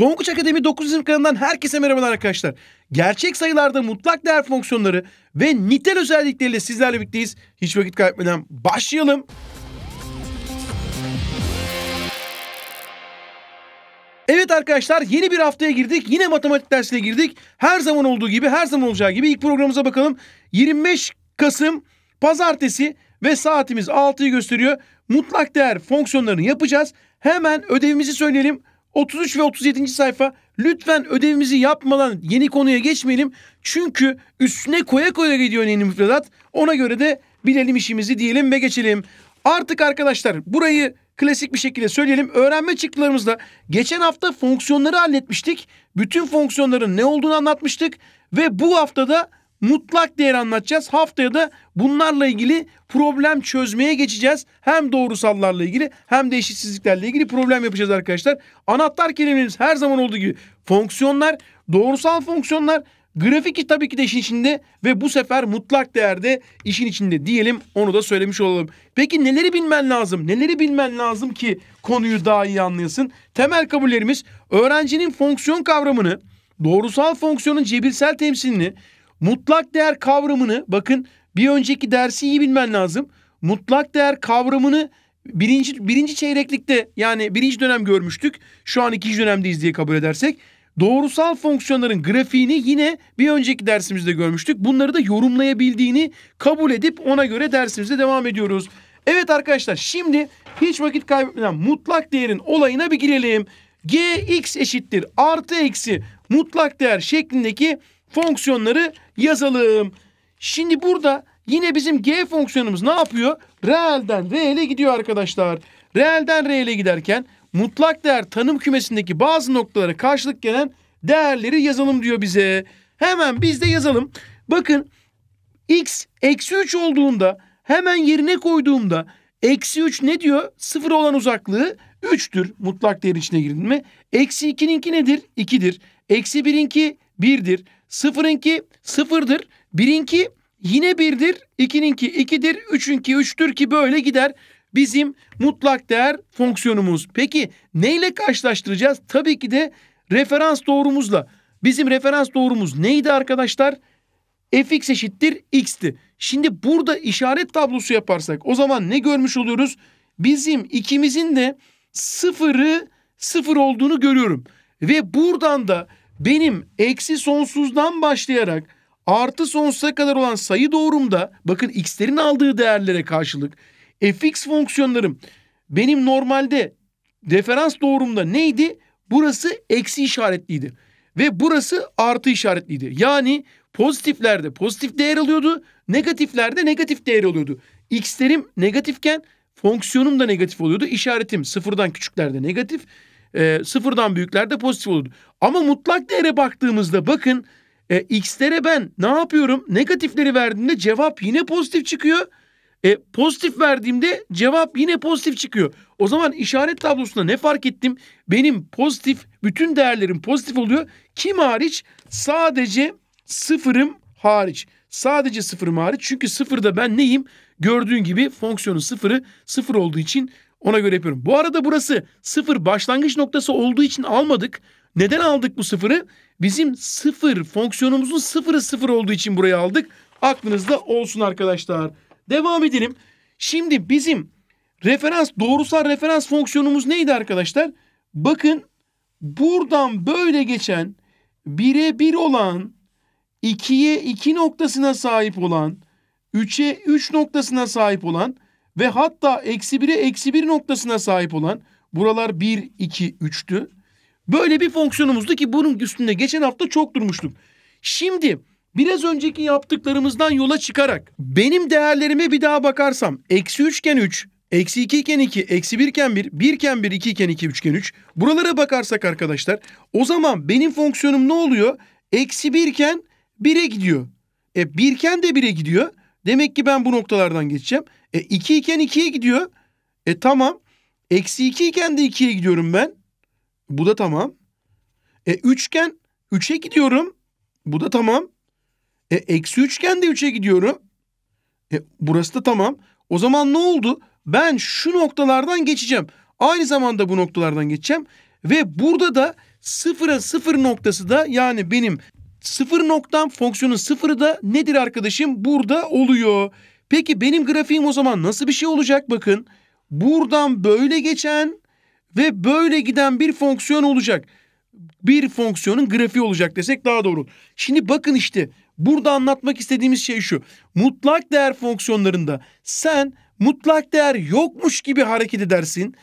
Tonguç Akademi 9 920 kanalından herkese merhabalar arkadaşlar. Gerçek sayılarda mutlak değer fonksiyonları ve nitel özellikleriyle sizlerle birlikteyiz. Hiç vakit kaybetmeden başlayalım. Evet arkadaşlar yeni bir haftaya girdik. Yine matematik dersine girdik. Her zaman olduğu gibi her zaman olacağı gibi ilk programımıza bakalım. 25 Kasım pazartesi ve saatimiz 6'yı gösteriyor. Mutlak değer fonksiyonlarını yapacağız. Hemen ödevimizi söyleyelim. 33 ve 37. sayfa lütfen ödevimizi yapmadan yeni konuya geçmeyelim. Çünkü üstüne koya koya gidiyor yeni müfredat. Ona göre de bilelim işimizi diyelim ve geçelim. Artık arkadaşlar burayı klasik bir şekilde söyleyelim. Öğrenme çıktılarımızda geçen hafta fonksiyonları halletmiştik. Bütün fonksiyonların ne olduğunu anlatmıştık. Ve bu haftada mutlak değer anlatacağız. Haftaya da bunlarla ilgili problem çözmeye geçeceğiz. Hem doğrusallarla ilgili hem de eşitsizliklerle ilgili problem yapacağız arkadaşlar. Anahtar kelimelerimiz her zaman olduğu gibi fonksiyonlar, doğrusal fonksiyonlar, grafik tabii ki de işin içinde ve bu sefer mutlak değerde işin içinde diyelim onu da söylemiş olalım. Peki neleri bilmen lazım? Neleri bilmen lazım ki konuyu daha iyi anlayasın? Temel kabullerimiz öğrencinin fonksiyon kavramını, doğrusal fonksiyonun cebirsel temsilini, Mutlak değer kavramını bakın bir önceki dersi iyi bilmen lazım. Mutlak değer kavramını birinci, birinci çeyreklikte yani birinci dönem görmüştük. Şu an ikinci dönemdeyiz diye kabul edersek. Doğrusal fonksiyonların grafiğini yine bir önceki dersimizde görmüştük. Bunları da yorumlayabildiğini kabul edip ona göre dersimize devam ediyoruz. Evet arkadaşlar şimdi hiç vakit kaybetmeden mutlak değerin olayına bir girelim. Gx eşittir artı eksi mutlak değer şeklindeki fonksiyonları yazalım. Şimdi burada yine bizim g fonksiyonumuz ne yapıyor? Reelden reele gidiyor arkadaşlar. Reelden reele giderken mutlak değer tanım kümesindeki bazı noktalara karşılık gelen değerleri yazalım diyor bize. Hemen biz de yazalım. Bakın x eksi 3 olduğunda hemen yerine koyduğumda eksi 3 ne diyor? Sıfır olan uzaklığı 3'tür. Mutlak değer içine girdin mi? Eksi 2'ninki nedir? 2'dir. Eksi 1'inki 1'dir. Sıfırınki sıfırdır. Birinki yine birdir. İkininki ikidir. Üçünki üçtür ki böyle gider. Bizim mutlak değer fonksiyonumuz. Peki neyle karşılaştıracağız? Tabii ki de referans doğrumuzla. Bizim referans doğrumuz neydi arkadaşlar? fx eşittir x'ti. Şimdi burada işaret tablosu yaparsak o zaman ne görmüş oluyoruz? Bizim ikimizin de sıfırı sıfır olduğunu görüyorum. Ve buradan da benim eksi sonsuzdan başlayarak artı sonsuza kadar olan sayı doğrumda bakın x'lerin aldığı değerlere karşılık fx fonksiyonlarım benim normalde referans doğrumda neydi? Burası eksi işaretliydi ve burası artı işaretliydi. Yani pozitiflerde pozitif değer alıyordu, negatiflerde negatif değer alıyordu. X'lerim negatifken fonksiyonum da negatif oluyordu. işaretim sıfırdan küçüklerde negatif, e, sıfırdan büyüklerde pozitif olurdu. Ama mutlak değere baktığımızda bakın e, x'lere ben ne yapıyorum? Negatifleri verdiğimde cevap yine pozitif çıkıyor. E, pozitif verdiğimde cevap yine pozitif çıkıyor. O zaman işaret tablosunda ne fark ettim? Benim pozitif, bütün değerlerim pozitif oluyor. Kim hariç? Sadece sıfırım hariç. Sadece sıfırım hariç. Çünkü sıfırda ben neyim? Gördüğün gibi fonksiyonun sıfırı sıfır olduğu için ona göre yapıyorum. Bu arada burası sıfır başlangıç noktası olduğu için almadık. Neden aldık bu sıfırı? Bizim sıfır fonksiyonumuzun sıfırı sıfır olduğu için buraya aldık. Aklınızda olsun arkadaşlar. Devam edelim. Şimdi bizim referans doğrusal referans fonksiyonumuz neydi arkadaşlar? Bakın buradan böyle geçen bir'e bir olan ikiye iki noktasına sahip olan üç'e üç noktasına sahip olan ve hatta eksi 1'e eksi 1 noktasına sahip olan buralar 1, 2, 3'tü. Böyle bir fonksiyonumuzdu ki bunun üstünde geçen hafta çok durmuştuk. Şimdi biraz önceki yaptıklarımızdan yola çıkarak benim değerlerime bir daha bakarsam eksi 3 iken 3, eksi 2 iken 2, eksi 1 iken 1, 1 iken 1, 2 iken 2, 3 iken 3 buralara bakarsak arkadaşlar o zaman benim fonksiyonum ne oluyor? Eksi 1 iken 1'e gidiyor. E 1 iken de 1'e gidiyor. Demek ki ben bu noktalardan geçeceğim. E 2 iken 2'ye gidiyor. E tamam. Eksi 2 iken de 2'ye gidiyorum ben. Bu da tamam. E 3 iken 3'e gidiyorum. Bu da tamam. E eksi 3 iken de 3'e gidiyorum. E burası da tamam. O zaman ne oldu? Ben şu noktalardan geçeceğim. Aynı zamanda bu noktalardan geçeceğim. Ve burada da sıfıra sıfır noktası da yani benim Sıfır noktam fonksiyonun sıfırı da nedir arkadaşım? Burada oluyor. Peki benim grafiğim o zaman nasıl bir şey olacak? Bakın buradan böyle geçen ve böyle giden bir fonksiyon olacak. Bir fonksiyonun grafiği olacak desek daha doğru. Şimdi bakın işte burada anlatmak istediğimiz şey şu. Mutlak değer fonksiyonlarında sen mutlak değer yokmuş gibi hareket edersin.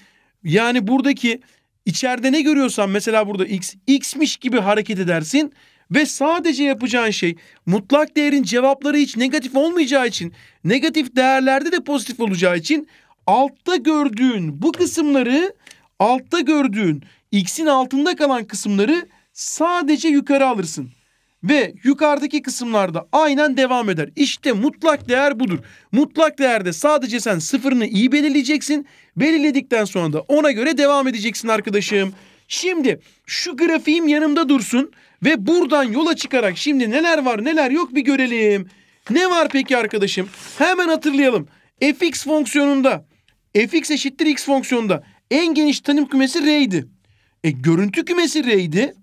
Yani buradaki içeride ne görüyorsan mesela burada x x'miş gibi hareket edersin ve sadece yapacağın şey mutlak değerin cevapları hiç negatif olmayacağı için, negatif değerlerde de pozitif olacağı için altta gördüğün bu kısımları, altta gördüğün x'in altında kalan kısımları sadece yukarı alırsın. Ve yukarıdaki kısımlarda aynen devam eder. İşte mutlak değer budur. Mutlak değerde sadece sen sıfırını iyi belirleyeceksin. Belirledikten sonra da ona göre devam edeceksin arkadaşım. Şimdi şu grafiğim yanımda dursun. Ve buradan yola çıkarak şimdi neler var neler yok bir görelim. Ne var peki arkadaşım? Hemen hatırlayalım. fx fonksiyonunda fx eşittir x fonksiyonunda en geniş tanım kümesi r'ydi. E görüntü kümesi r'ydi.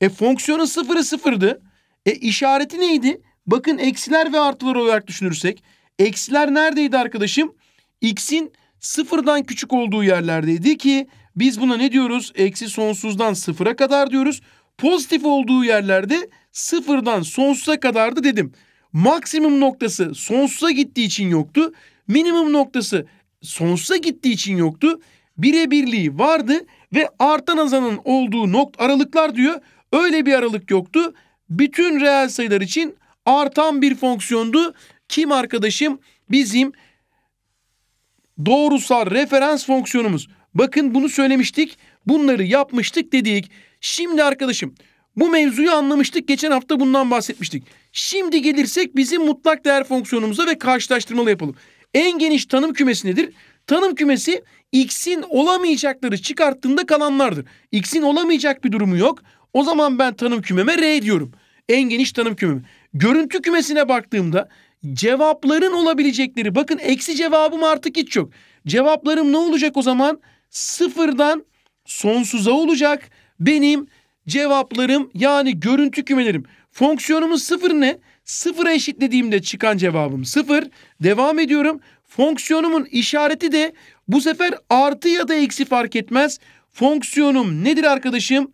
E fonksiyonun sıfırı sıfırdı. E işareti neydi? Bakın eksiler ve artılar olarak düşünürsek. Eksiler neredeydi arkadaşım? X'in sıfırdan küçük olduğu yerlerdeydi ki biz buna ne diyoruz? Eksi sonsuzdan sıfıra kadar diyoruz. Pozitif olduğu yerlerde sıfırdan sonsuza kadardı dedim. Maksimum noktası sonsuza gittiği için yoktu. Minimum noktası sonsuza gittiği için yoktu. Birebirliği vardı ve artan azanın olduğu nokt aralıklar diyor. Öyle bir aralık yoktu. Bütün reel sayılar için artan bir fonksiyondu. Kim arkadaşım? Bizim doğrusal referans fonksiyonumuz. Bakın bunu söylemiştik. Bunları yapmıştık dedik. Şimdi arkadaşım bu mevzuyu anlamıştık. Geçen hafta bundan bahsetmiştik. Şimdi gelirsek bizim mutlak değer fonksiyonumuza ve karşılaştırmalı yapalım. En geniş tanım kümesi nedir? Tanım kümesi x'in olamayacakları çıkarttığında kalanlardır. X'in olamayacak bir durumu yok. O zaman ben tanım kümeme R diyorum. En geniş tanım kümem. Görüntü kümesine baktığımda cevapların olabilecekleri bakın eksi cevabım artık hiç yok. Cevaplarım ne olacak o zaman? Sıfırdan sonsuza olacak benim cevaplarım yani görüntü kümelerim. Fonksiyonumun sıfır ne? Sıfıra eşitlediğimde çıkan cevabım sıfır. Devam ediyorum. Fonksiyonumun işareti de bu sefer artı ya da eksi fark etmez. Fonksiyonum nedir arkadaşım?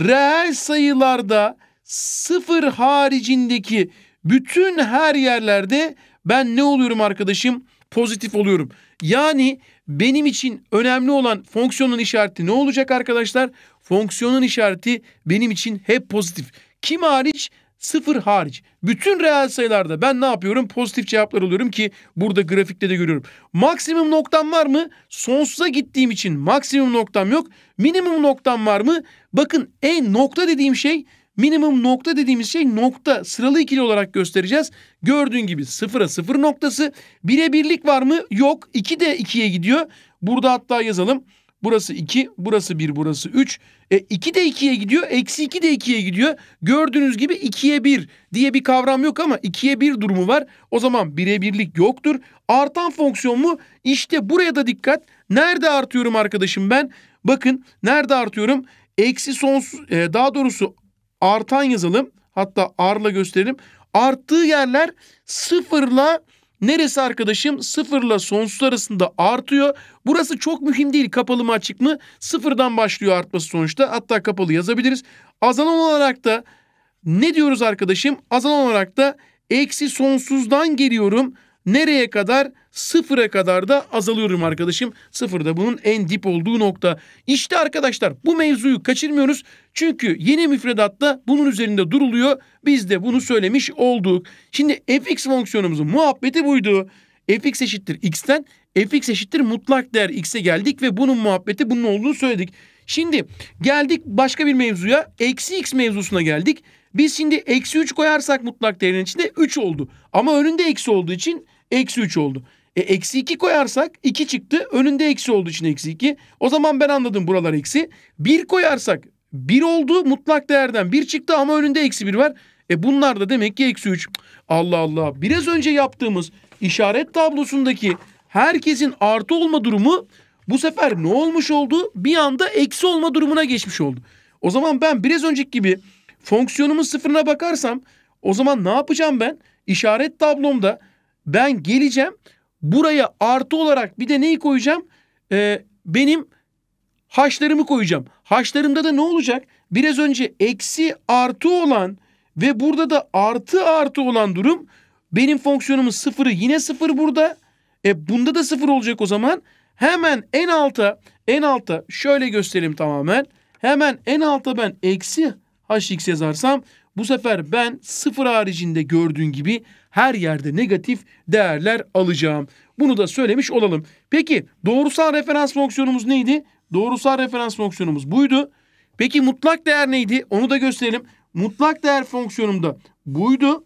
Reel sayılarda sıfır haricindeki bütün her yerlerde ben ne oluyorum arkadaşım? Pozitif oluyorum. Yani benim için önemli olan fonksiyonun işareti ne olacak arkadaşlar? fonksiyonun işareti benim için hep pozitif. Kim hariç? Sıfır hariç. Bütün reel sayılarda ben ne yapıyorum? Pozitif cevaplar alıyorum ki burada grafikte de görüyorum. Maksimum noktam var mı? Sonsuza gittiğim için maksimum noktam yok. Minimum noktam var mı? Bakın en nokta dediğim şey Minimum nokta dediğimiz şey nokta sıralı ikili olarak göstereceğiz. Gördüğün gibi sıfıra sıfır noktası. Bire birlik var mı? Yok. 2 de 2'ye gidiyor. Burada hatta yazalım. Burası 2, burası 1, burası 3. E, 2 de 2'ye gidiyor. Eksi 2 de 2'ye gidiyor. Gördüğünüz gibi 2'ye 1 diye bir kavram yok ama 2'ye 1 durumu var. O zaman 1'e birlik yoktur. Artan fonksiyon mu? İşte buraya da dikkat. Nerede artıyorum arkadaşım ben? Bakın nerede artıyorum? Eksi sonsuz e, daha doğrusu artan yazalım. Hatta R'la gösterelim. Arttığı yerler sıfırla Neresi arkadaşım? Sıfırla sonsuz arasında artıyor. Burası çok mühim değil. Kapalı mı açık mı? Sıfırdan başlıyor artması sonuçta. Hatta kapalı yazabiliriz. Azalan olarak da ne diyoruz arkadaşım? Azalan olarak da eksi sonsuzdan geliyorum. Nereye kadar? Sıfıra kadar da azalıyorum arkadaşım. Sıfır da bunun en dip olduğu nokta. İşte arkadaşlar bu mevzuyu kaçırmıyoruz. Çünkü yeni müfredatta bunun üzerinde duruluyor. Biz de bunu söylemiş olduk. Şimdi fx fonksiyonumuzun muhabbeti buydu. fx eşittir x'ten fx eşittir mutlak değer x'e geldik ve bunun muhabbeti bunun olduğunu söyledik. Şimdi geldik başka bir mevzuya. Eksi x mevzusuna geldik. Biz şimdi eksi 3 koyarsak mutlak değerin içinde 3 oldu. Ama önünde eksi olduğu için eksi 3 oldu. E eksi 2 koyarsak 2 çıktı. Önünde eksi olduğu için eksi 2. O zaman ben anladım buralar eksi. 1 koyarsak 1 oldu mutlak değerden 1 çıktı ama önünde eksi 1 var. E bunlar da demek ki eksi 3. Allah Allah. Biraz önce yaptığımız işaret tablosundaki herkesin artı olma durumu bu sefer ne olmuş oldu? Bir anda eksi olma durumuna geçmiş oldu. O zaman ben biraz önceki gibi fonksiyonumun sıfırına bakarsam o zaman ne yapacağım ben? İşaret tablomda ben geleceğim buraya artı olarak bir de neyi koyacağım? Ee, benim haşlarımı koyacağım. Haşlarımda da ne olacak? Biraz önce eksi artı olan ve burada da artı artı olan durum benim fonksiyonumun sıfırı yine sıfır burada. E bunda da sıfır olacak o zaman. Hemen en alta en alta şöyle göstereyim tamamen. Hemen en alta ben eksi hx yazarsam bu sefer ben sıfır haricinde gördüğün gibi her yerde negatif değerler alacağım. Bunu da söylemiş olalım. Peki doğrusal referans fonksiyonumuz neydi? Doğrusal referans fonksiyonumuz buydu. Peki mutlak değer neydi? Onu da gösterelim. Mutlak değer fonksiyonumda buydu.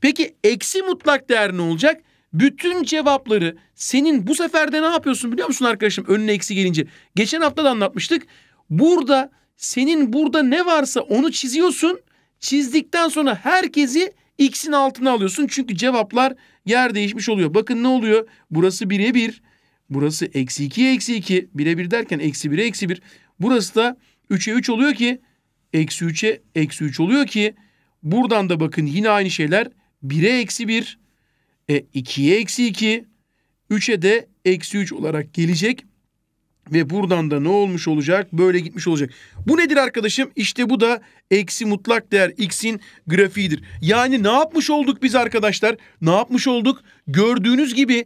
Peki eksi mutlak değer ne olacak? Bütün cevapları senin bu sefer de ne yapıyorsun biliyor musun arkadaşım önüne eksi gelince? Geçen hafta da anlatmıştık. Burada senin burada ne varsa onu çiziyorsun. Çizdikten sonra herkesi X'in altına alıyorsun çünkü cevaplar yer değişmiş oluyor. Bakın ne oluyor? Burası 1'e 1. Burası eksi 2'ye eksi 2. 1'e 1 derken eksi 1'e eksi 1. Burası da 3'e 3 oluyor ki eksi 3'e eksi 3 oluyor ki buradan da bakın yine aynı şeyler 1'e eksi 1, e, 2'ye eksi 2, 3'e de eksi 3 olarak gelecek. Ve buradan da ne olmuş olacak? Böyle gitmiş olacak. Bu nedir arkadaşım? İşte bu da eksi mutlak değer x'in grafiğidir. Yani ne yapmış olduk biz arkadaşlar? Ne yapmış olduk? Gördüğünüz gibi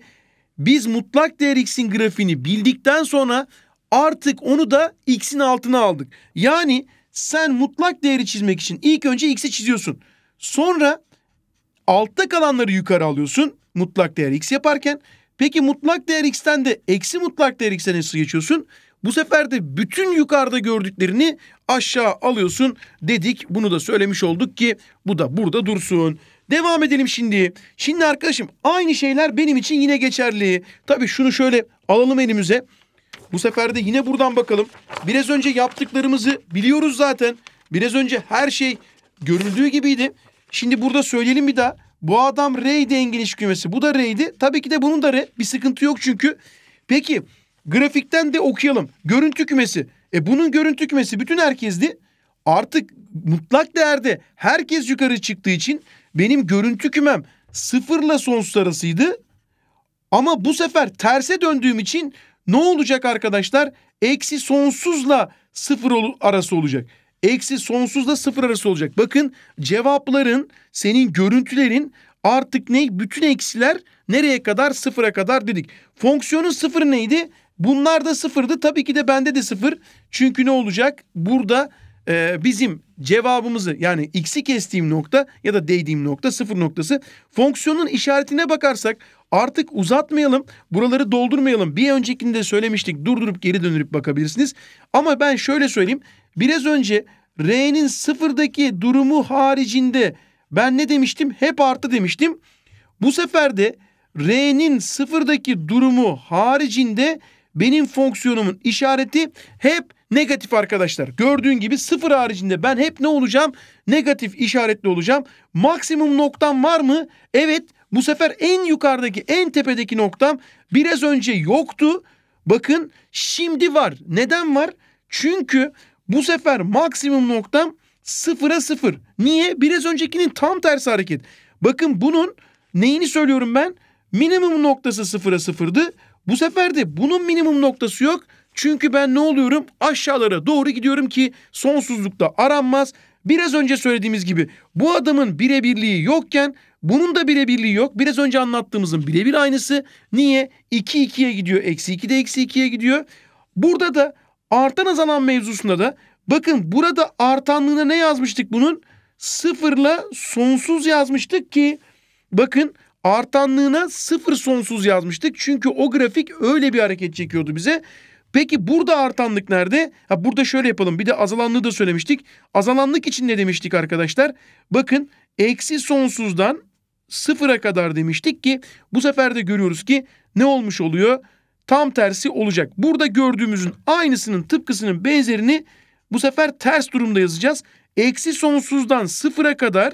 biz mutlak değer x'in grafiğini bildikten sonra artık onu da x'in altına aldık. Yani sen mutlak değeri çizmek için ilk önce x'i çiziyorsun. Sonra altta kalanları yukarı alıyorsun mutlak değer x yaparken Peki mutlak değer x'ten de eksi mutlak değer x'e nasıl geçiyorsun? Bu sefer de bütün yukarıda gördüklerini aşağı alıyorsun dedik. Bunu da söylemiş olduk ki bu da burada dursun. Devam edelim şimdi. Şimdi arkadaşım aynı şeyler benim için yine geçerli. Tabii şunu şöyle alalım elimize. Bu sefer de yine buradan bakalım. Biraz önce yaptıklarımızı biliyoruz zaten. Biraz önce her şey görüldüğü gibiydi. Şimdi burada söyleyelim bir daha. Bu adam Ray en iş kümesi. Bu da Raydi. Tabii ki de bunun da Ray. Bir sıkıntı yok çünkü. Peki grafikten de okuyalım. Görüntü kümesi. E bunun görüntü kümesi bütün herkesti. Artık mutlak değerde herkes yukarı çıktığı için benim görüntü kümem sıfırla sonsuz arasıydı. Ama bu sefer terse döndüğüm için ne olacak arkadaşlar? Eksi sonsuzla sıfır arası olacak eksi sonsuzla sıfır arası olacak. Bakın cevapların senin görüntülerin artık ne? Bütün eksiler nereye kadar? Sıfıra kadar dedik. Fonksiyonun sıfır neydi? Bunlar da sıfırdı. Tabii ki de bende de sıfır. Çünkü ne olacak? Burada e, bizim cevabımızı yani x'i kestiğim nokta ya da değdiğim nokta sıfır noktası. Fonksiyonun işaretine bakarsak artık uzatmayalım. Buraları doldurmayalım. Bir öncekinde söylemiştik. Durdurup geri dönüp bakabilirsiniz. Ama ben şöyle söyleyeyim. Biraz önce R'nin sıfırdaki durumu haricinde ben ne demiştim? Hep artı demiştim. Bu sefer de R'nin sıfırdaki durumu haricinde benim fonksiyonumun işareti hep negatif arkadaşlar. Gördüğün gibi sıfır haricinde ben hep ne olacağım? Negatif işaretli olacağım. Maksimum noktam var mı? Evet bu sefer en yukarıdaki en tepedeki noktam biraz önce yoktu. Bakın şimdi var. Neden var? Çünkü bu sefer maksimum noktam sıfıra sıfır. Niye? Biraz öncekinin tam tersi hareket. Bakın bunun neyini söylüyorum ben? Minimum noktası sıfıra sıfırdı. Bu sefer de bunun minimum noktası yok. Çünkü ben ne oluyorum? Aşağılara doğru gidiyorum ki sonsuzlukta aranmaz. Biraz önce söylediğimiz gibi bu adamın birebirliği yokken bunun da birebirliği yok. Biraz önce anlattığımızın birebir aynısı. Niye? 2 2'ye gidiyor. Eksi 2 de eksi 2'ye gidiyor. Burada da Artan azalan mevzusunda da bakın burada artanlığına ne yazmıştık bunun? Sıfırla sonsuz yazmıştık ki bakın artanlığına sıfır sonsuz yazmıştık. Çünkü o grafik öyle bir hareket çekiyordu bize. Peki burada artanlık nerede? Ha burada şöyle yapalım. Bir de azalanlığı da söylemiştik. Azalanlık için ne demiştik arkadaşlar? Bakın eksi sonsuzdan sıfıra kadar demiştik ki bu sefer de görüyoruz ki ne olmuş oluyor? tam tersi olacak. Burada gördüğümüzün aynısının tıpkısının benzerini bu sefer ters durumda yazacağız. Eksi sonsuzdan sıfıra kadar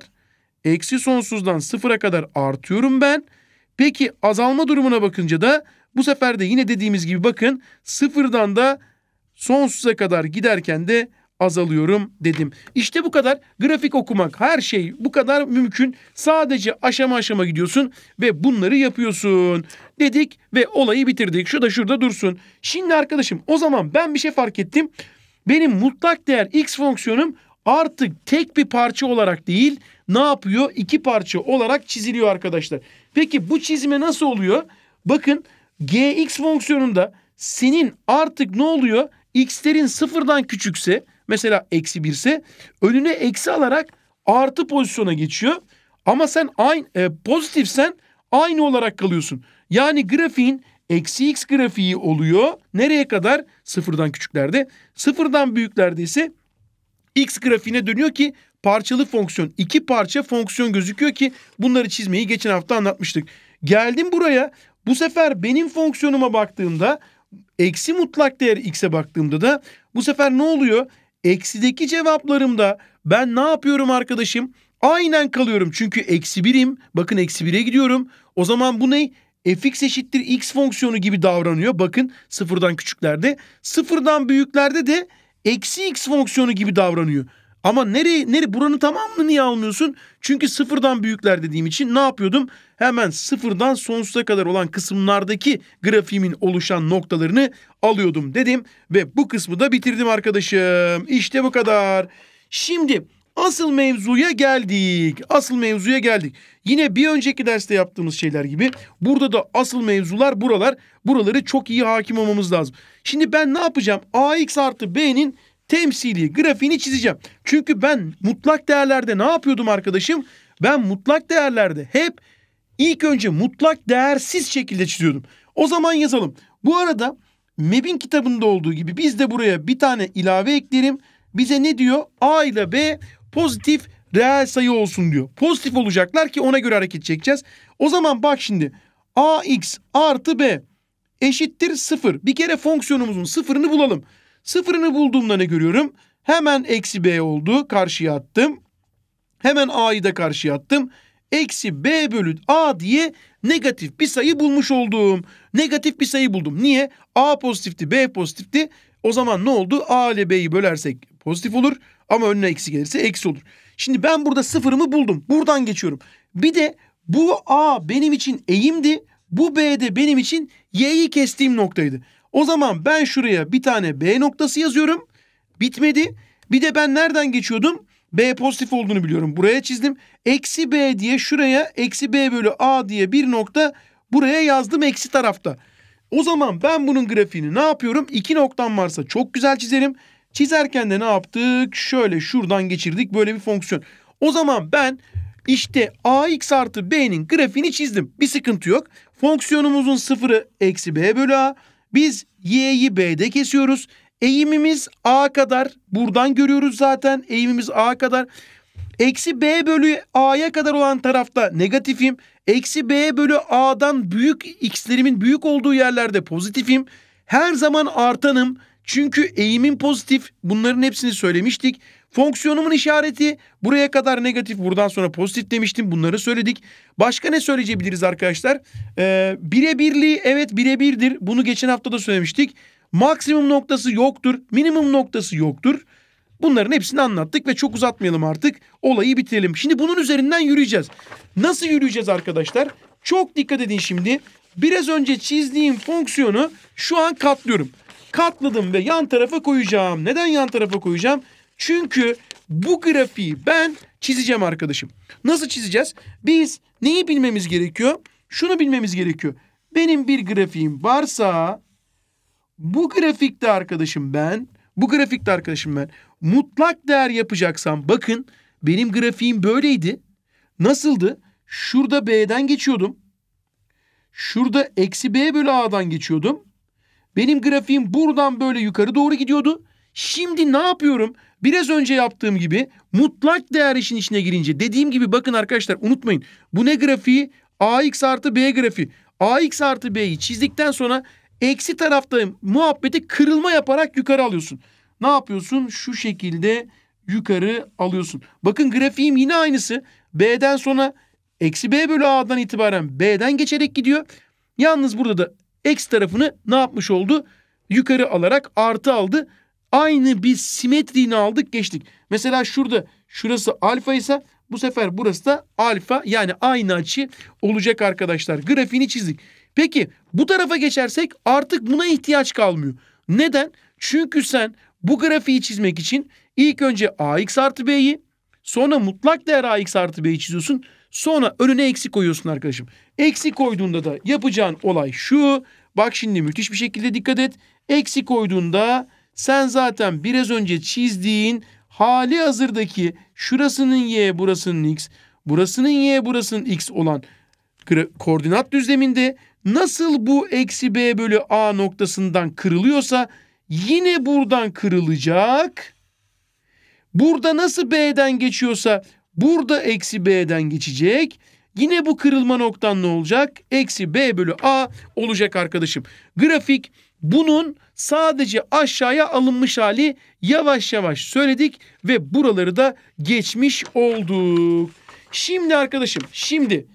eksi sonsuzdan sıfıra kadar artıyorum ben. Peki azalma durumuna bakınca da bu sefer de yine dediğimiz gibi bakın sıfırdan da sonsuza kadar giderken de azalıyorum dedim. İşte bu kadar grafik okumak her şey bu kadar mümkün. Sadece aşama aşama gidiyorsun ve bunları yapıyorsun dedik ve olayı bitirdik. Şu da şurada dursun. Şimdi arkadaşım o zaman ben bir şey fark ettim. Benim mutlak değer x fonksiyonum artık tek bir parça olarak değil ne yapıyor? İki parça olarak çiziliyor arkadaşlar. Peki bu çizime nasıl oluyor? Bakın gx fonksiyonunda senin artık ne oluyor? x'lerin sıfırdan küçükse Mesela eksi birse önüne eksi alarak artı pozisyona geçiyor. Ama sen aynı e, pozitifsen aynı olarak kalıyorsun. Yani grafiğin eksi x grafiği oluyor. Nereye kadar? Sıfırdan küçüklerde. Sıfırdan büyüklerde ise x grafiğine dönüyor ki parçalı fonksiyon. iki parça fonksiyon gözüküyor ki bunları çizmeyi geçen hafta anlatmıştık. Geldim buraya. Bu sefer benim fonksiyonuma baktığımda eksi mutlak değer x'e baktığımda da bu sefer ne oluyor? Eksideki cevaplarımda ben ne yapıyorum arkadaşım? Aynen kalıyorum çünkü eksi birim. Bakın eksi bire gidiyorum. O zaman bu ne? fx eşittir x fonksiyonu gibi davranıyor. Bakın sıfırdan küçüklerde. Sıfırdan büyüklerde de eksi x fonksiyonu gibi davranıyor. Ama nereye, nereye buranın tamamını niye almıyorsun? Çünkü sıfırdan büyükler dediğim için ne yapıyordum? Hemen sıfırdan sonsuza kadar olan kısımlardaki grafiğimin oluşan noktalarını alıyordum dedim. Ve bu kısmı da bitirdim arkadaşım. İşte bu kadar. Şimdi asıl mevzuya geldik. Asıl mevzuya geldik. Yine bir önceki derste yaptığımız şeyler gibi burada da asıl mevzular buralar. Buraları çok iyi hakim olmamız lazım. Şimdi ben ne yapacağım? AX artı B'nin temsili grafiğini çizeceğim. Çünkü ben mutlak değerlerde ne yapıyordum arkadaşım? Ben mutlak değerlerde hep ilk önce mutlak değersiz şekilde çiziyordum. O zaman yazalım. Bu arada MEB'in kitabında olduğu gibi biz de buraya bir tane ilave eklerim Bize ne diyor? A ile B pozitif reel sayı olsun diyor. Pozitif olacaklar ki ona göre hareket çekeceğiz. O zaman bak şimdi AX artı B eşittir 0. Bir kere fonksiyonumuzun sıfırını bulalım. Sıfırını bulduğumda ne görüyorum? Hemen eksi b oldu. Karşıya attım. Hemen a'yı da karşıya attım. Eksi b bölü a diye negatif bir sayı bulmuş oldum. Negatif bir sayı buldum. Niye? a pozitifti, b pozitifti. O zaman ne oldu? a ile b'yi bölersek pozitif olur. Ama önüne eksi gelirse eksi olur. Şimdi ben burada sıfırımı buldum. Buradan geçiyorum. Bir de bu a benim için eğimdi. Bu b de benim için y'yi kestiğim noktaydı. O zaman ben şuraya bir tane B noktası yazıyorum. Bitmedi. Bir de ben nereden geçiyordum? B pozitif olduğunu biliyorum. Buraya çizdim. Eksi B diye şuraya eksi B bölü A diye bir nokta buraya yazdım eksi tarafta. O zaman ben bunun grafiğini ne yapıyorum? İki noktam varsa çok güzel çizerim. Çizerken de ne yaptık? Şöyle şuradan geçirdik böyle bir fonksiyon. O zaman ben işte ax artı b'nin grafiğini çizdim. Bir sıkıntı yok. Fonksiyonumuzun sıfırı eksi b bölü a. Biz y'yi b'de kesiyoruz. Eğimimiz a kadar. Buradan görüyoruz zaten. Eğimimiz a kadar. Eksi b bölü a'ya kadar olan tarafta negatifim. Eksi b bölü a'dan büyük x'lerimin büyük olduğu yerlerde pozitifim. Her zaman artanım. Çünkü eğimin pozitif. Bunların hepsini söylemiştik. Fonksiyonumun işareti buraya kadar negatif buradan sonra pozitif demiştim bunları söyledik. Başka ne söyleyebiliriz arkadaşlar? Ee, birebirliği evet birebirdir bunu geçen hafta da söylemiştik. Maksimum noktası yoktur minimum noktası yoktur. Bunların hepsini anlattık ve çok uzatmayalım artık. Olayı bitirelim. Şimdi bunun üzerinden yürüyeceğiz. Nasıl yürüyeceğiz arkadaşlar? Çok dikkat edin şimdi. Biraz önce çizdiğim fonksiyonu şu an katlıyorum. Katladım ve yan tarafa koyacağım. Neden yan tarafa koyacağım? Çünkü bu grafiği ben çizeceğim arkadaşım. Nasıl çizeceğiz? Biz neyi bilmemiz gerekiyor? Şunu bilmemiz gerekiyor. Benim bir grafiğim varsa bu grafikte arkadaşım ben bu grafikte arkadaşım ben mutlak değer yapacaksam bakın benim grafiğim böyleydi. Nasıldı? Şurada B'den geçiyordum. Şurada eksi B bölü A'dan geçiyordum. Benim grafiğim buradan böyle yukarı doğru gidiyordu. Şimdi ne yapıyorum? Biraz önce yaptığım gibi mutlak değer işin içine girince dediğim gibi bakın arkadaşlar unutmayın. Bu ne grafiği? AX artı B grafiği. AX artı B'yi çizdikten sonra eksi tarafta muhabbeti kırılma yaparak yukarı alıyorsun. Ne yapıyorsun? Şu şekilde yukarı alıyorsun. Bakın grafiğim yine aynısı. B'den sonra eksi B bölü A'dan itibaren B'den geçerek gidiyor. Yalnız burada da eksi tarafını ne yapmış oldu? Yukarı alarak artı aldı aynı bir simetriğini aldık geçtik. Mesela şurada şurası alfa ise bu sefer burası da alfa yani aynı açı olacak arkadaşlar. Grafiğini çizdik. Peki bu tarafa geçersek artık buna ihtiyaç kalmıyor. Neden? Çünkü sen bu grafiği çizmek için ilk önce ax artı b'yi sonra mutlak değer ax artı b'yi çiziyorsun. Sonra önüne eksi koyuyorsun arkadaşım. Eksi koyduğunda da yapacağın olay şu. Bak şimdi müthiş bir şekilde dikkat et. Eksi koyduğunda sen zaten biraz önce çizdiğin hali hazırdaki şurasının y burasının x, burasının y burasının x olan koordinat düzleminde nasıl bu eksi b bölü a noktasından kırılıyorsa yine buradan kırılacak. Burada nasıl b'den geçiyorsa burada eksi b'den geçecek. Yine bu kırılma noktan ne olacak? Eksi b bölü a olacak arkadaşım. Grafik bunun sadece aşağıya alınmış hali yavaş yavaş söyledik ve buraları da geçmiş olduk. Şimdi arkadaşım şimdi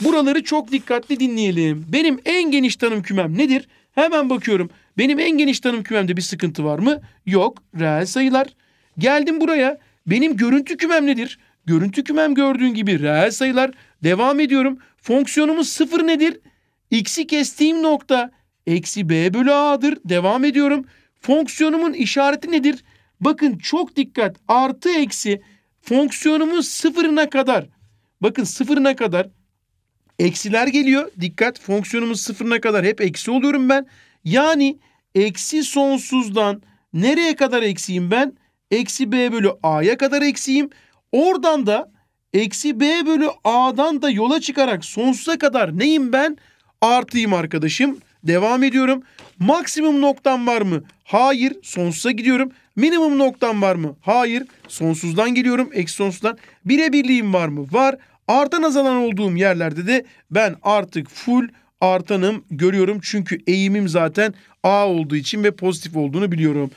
buraları çok dikkatli dinleyelim. Benim en geniş tanım kümem nedir? Hemen bakıyorum. Benim en geniş tanım kümemde bir sıkıntı var mı? Yok. Reel sayılar. Geldim buraya. Benim görüntü kümem nedir? Görüntü kümem gördüğün gibi reel sayılar. Devam ediyorum. Fonksiyonumuz sıfır nedir? X'i kestiğim nokta eksi b bölü a'dır. Devam ediyorum. Fonksiyonumun işareti nedir? Bakın çok dikkat. Artı eksi fonksiyonumun sıfırına kadar. Bakın sıfırına kadar eksiler geliyor. Dikkat fonksiyonumun sıfırına kadar hep eksi oluyorum ben. Yani eksi sonsuzdan nereye kadar eksiyim ben? Eksi b bölü a'ya kadar eksiyim. Oradan da eksi b bölü a'dan da yola çıkarak sonsuza kadar neyim ben? Artıyım arkadaşım. Devam ediyorum. Maksimum noktam var mı? Hayır. Sonsuza gidiyorum. Minimum noktam var mı? Hayır. Sonsuzdan geliyorum. Eksi sonsuzdan. Birebirliğim var mı? Var. Artan azalan olduğum yerlerde de ben artık full artanım görüyorum. Çünkü eğimim zaten A olduğu için ve pozitif olduğunu biliyorum.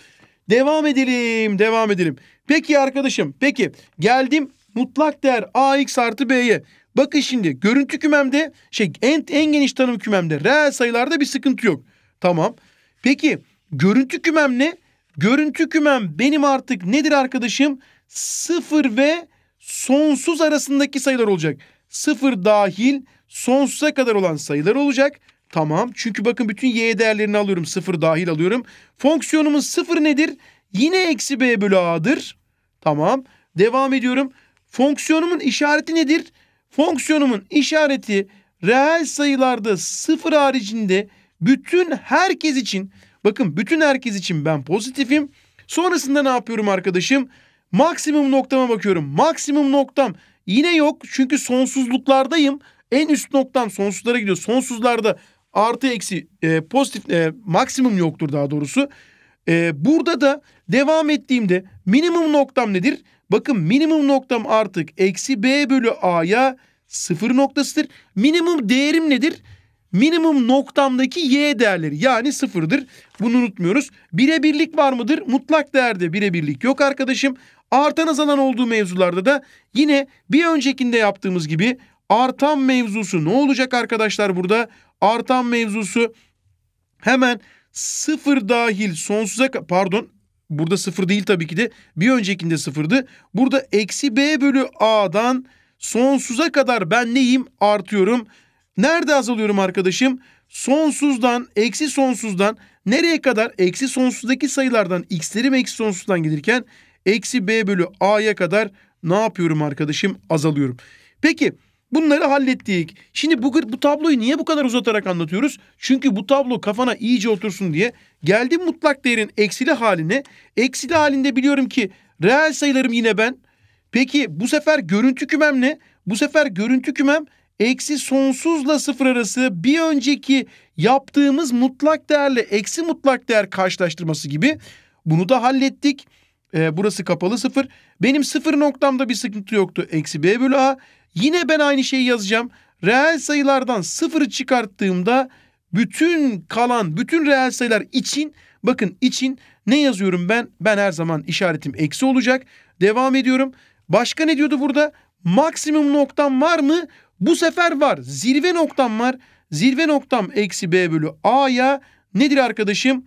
Devam edelim. Devam edelim. Peki arkadaşım. Peki geldim mutlak değer AX artı B'ye. Bakın şimdi görüntü kümemde şey en, en geniş tanım kümemde reel sayılarda bir sıkıntı yok. Tamam. Peki görüntü kümem ne? Görüntü kümem benim artık nedir arkadaşım? Sıfır ve sonsuz arasındaki sayılar olacak. Sıfır dahil sonsuza kadar olan sayılar olacak. Tamam. Çünkü bakın bütün y değerlerini alıyorum. Sıfır dahil alıyorum. Fonksiyonumun sıfır nedir? Yine eksi b bölü a'dır. Tamam. Devam ediyorum. Fonksiyonumun işareti nedir? fonksiyonumun işareti reel sayılarda sıfır haricinde bütün herkes için bakın bütün herkes için ben pozitifim. Sonrasında ne yapıyorum arkadaşım? Maksimum noktama bakıyorum. Maksimum noktam yine yok çünkü sonsuzluklardayım. En üst noktam sonsuzlara gidiyor. Sonsuzlarda artı eksi e, pozitif e, maksimum yoktur daha doğrusu. E, burada da devam ettiğimde minimum noktam nedir? Bakın minimum noktam artık eksi b bölü a'ya sıfır noktasıdır. Minimum değerim nedir? Minimum noktamdaki y değerleri yani sıfırdır. Bunu unutmuyoruz. Birebirlik var mıdır? Mutlak değerde birebirlik yok arkadaşım. Artan azalan olduğu mevzularda da yine bir öncekinde yaptığımız gibi artan mevzusu ne olacak arkadaşlar burada? Artan mevzusu hemen sıfır dahil sonsuza pardon Burada sıfır değil tabii ki de. Bir öncekinde sıfırdı. Burada eksi b bölü a'dan sonsuza kadar ben neyim? Artıyorum. Nerede azalıyorum arkadaşım? Sonsuzdan, eksi sonsuzdan nereye kadar? Eksi sonsuzdaki sayılardan x'lerim eksi sonsuzdan gelirken eksi b bölü a'ya kadar ne yapıyorum arkadaşım? Azalıyorum. Peki Bunları hallettik. Şimdi bu, bu tabloyu niye bu kadar uzatarak anlatıyoruz? Çünkü bu tablo kafana iyice otursun diye. geldi mutlak değerin eksili haline. Eksili halinde biliyorum ki reel sayılarım yine ben. Peki bu sefer görüntü kümem ne? Bu sefer görüntü kümem eksi sonsuzla sıfır arası bir önceki yaptığımız mutlak değerle eksi mutlak değer karşılaştırması gibi. Bunu da hallettik. E, burası kapalı sıfır. Benim sıfır noktamda bir sıkıntı yoktu. Eksi b bölü a. Yine ben aynı şeyi yazacağım. Reel sayılardan sıfırı çıkarttığımda bütün kalan bütün reel sayılar için bakın için ne yazıyorum ben? Ben her zaman işaretim eksi olacak. Devam ediyorum. Başka ne diyordu burada? Maksimum noktam var mı? Bu sefer var. Zirve noktam var. Zirve noktam eksi b bölü a'ya nedir arkadaşım?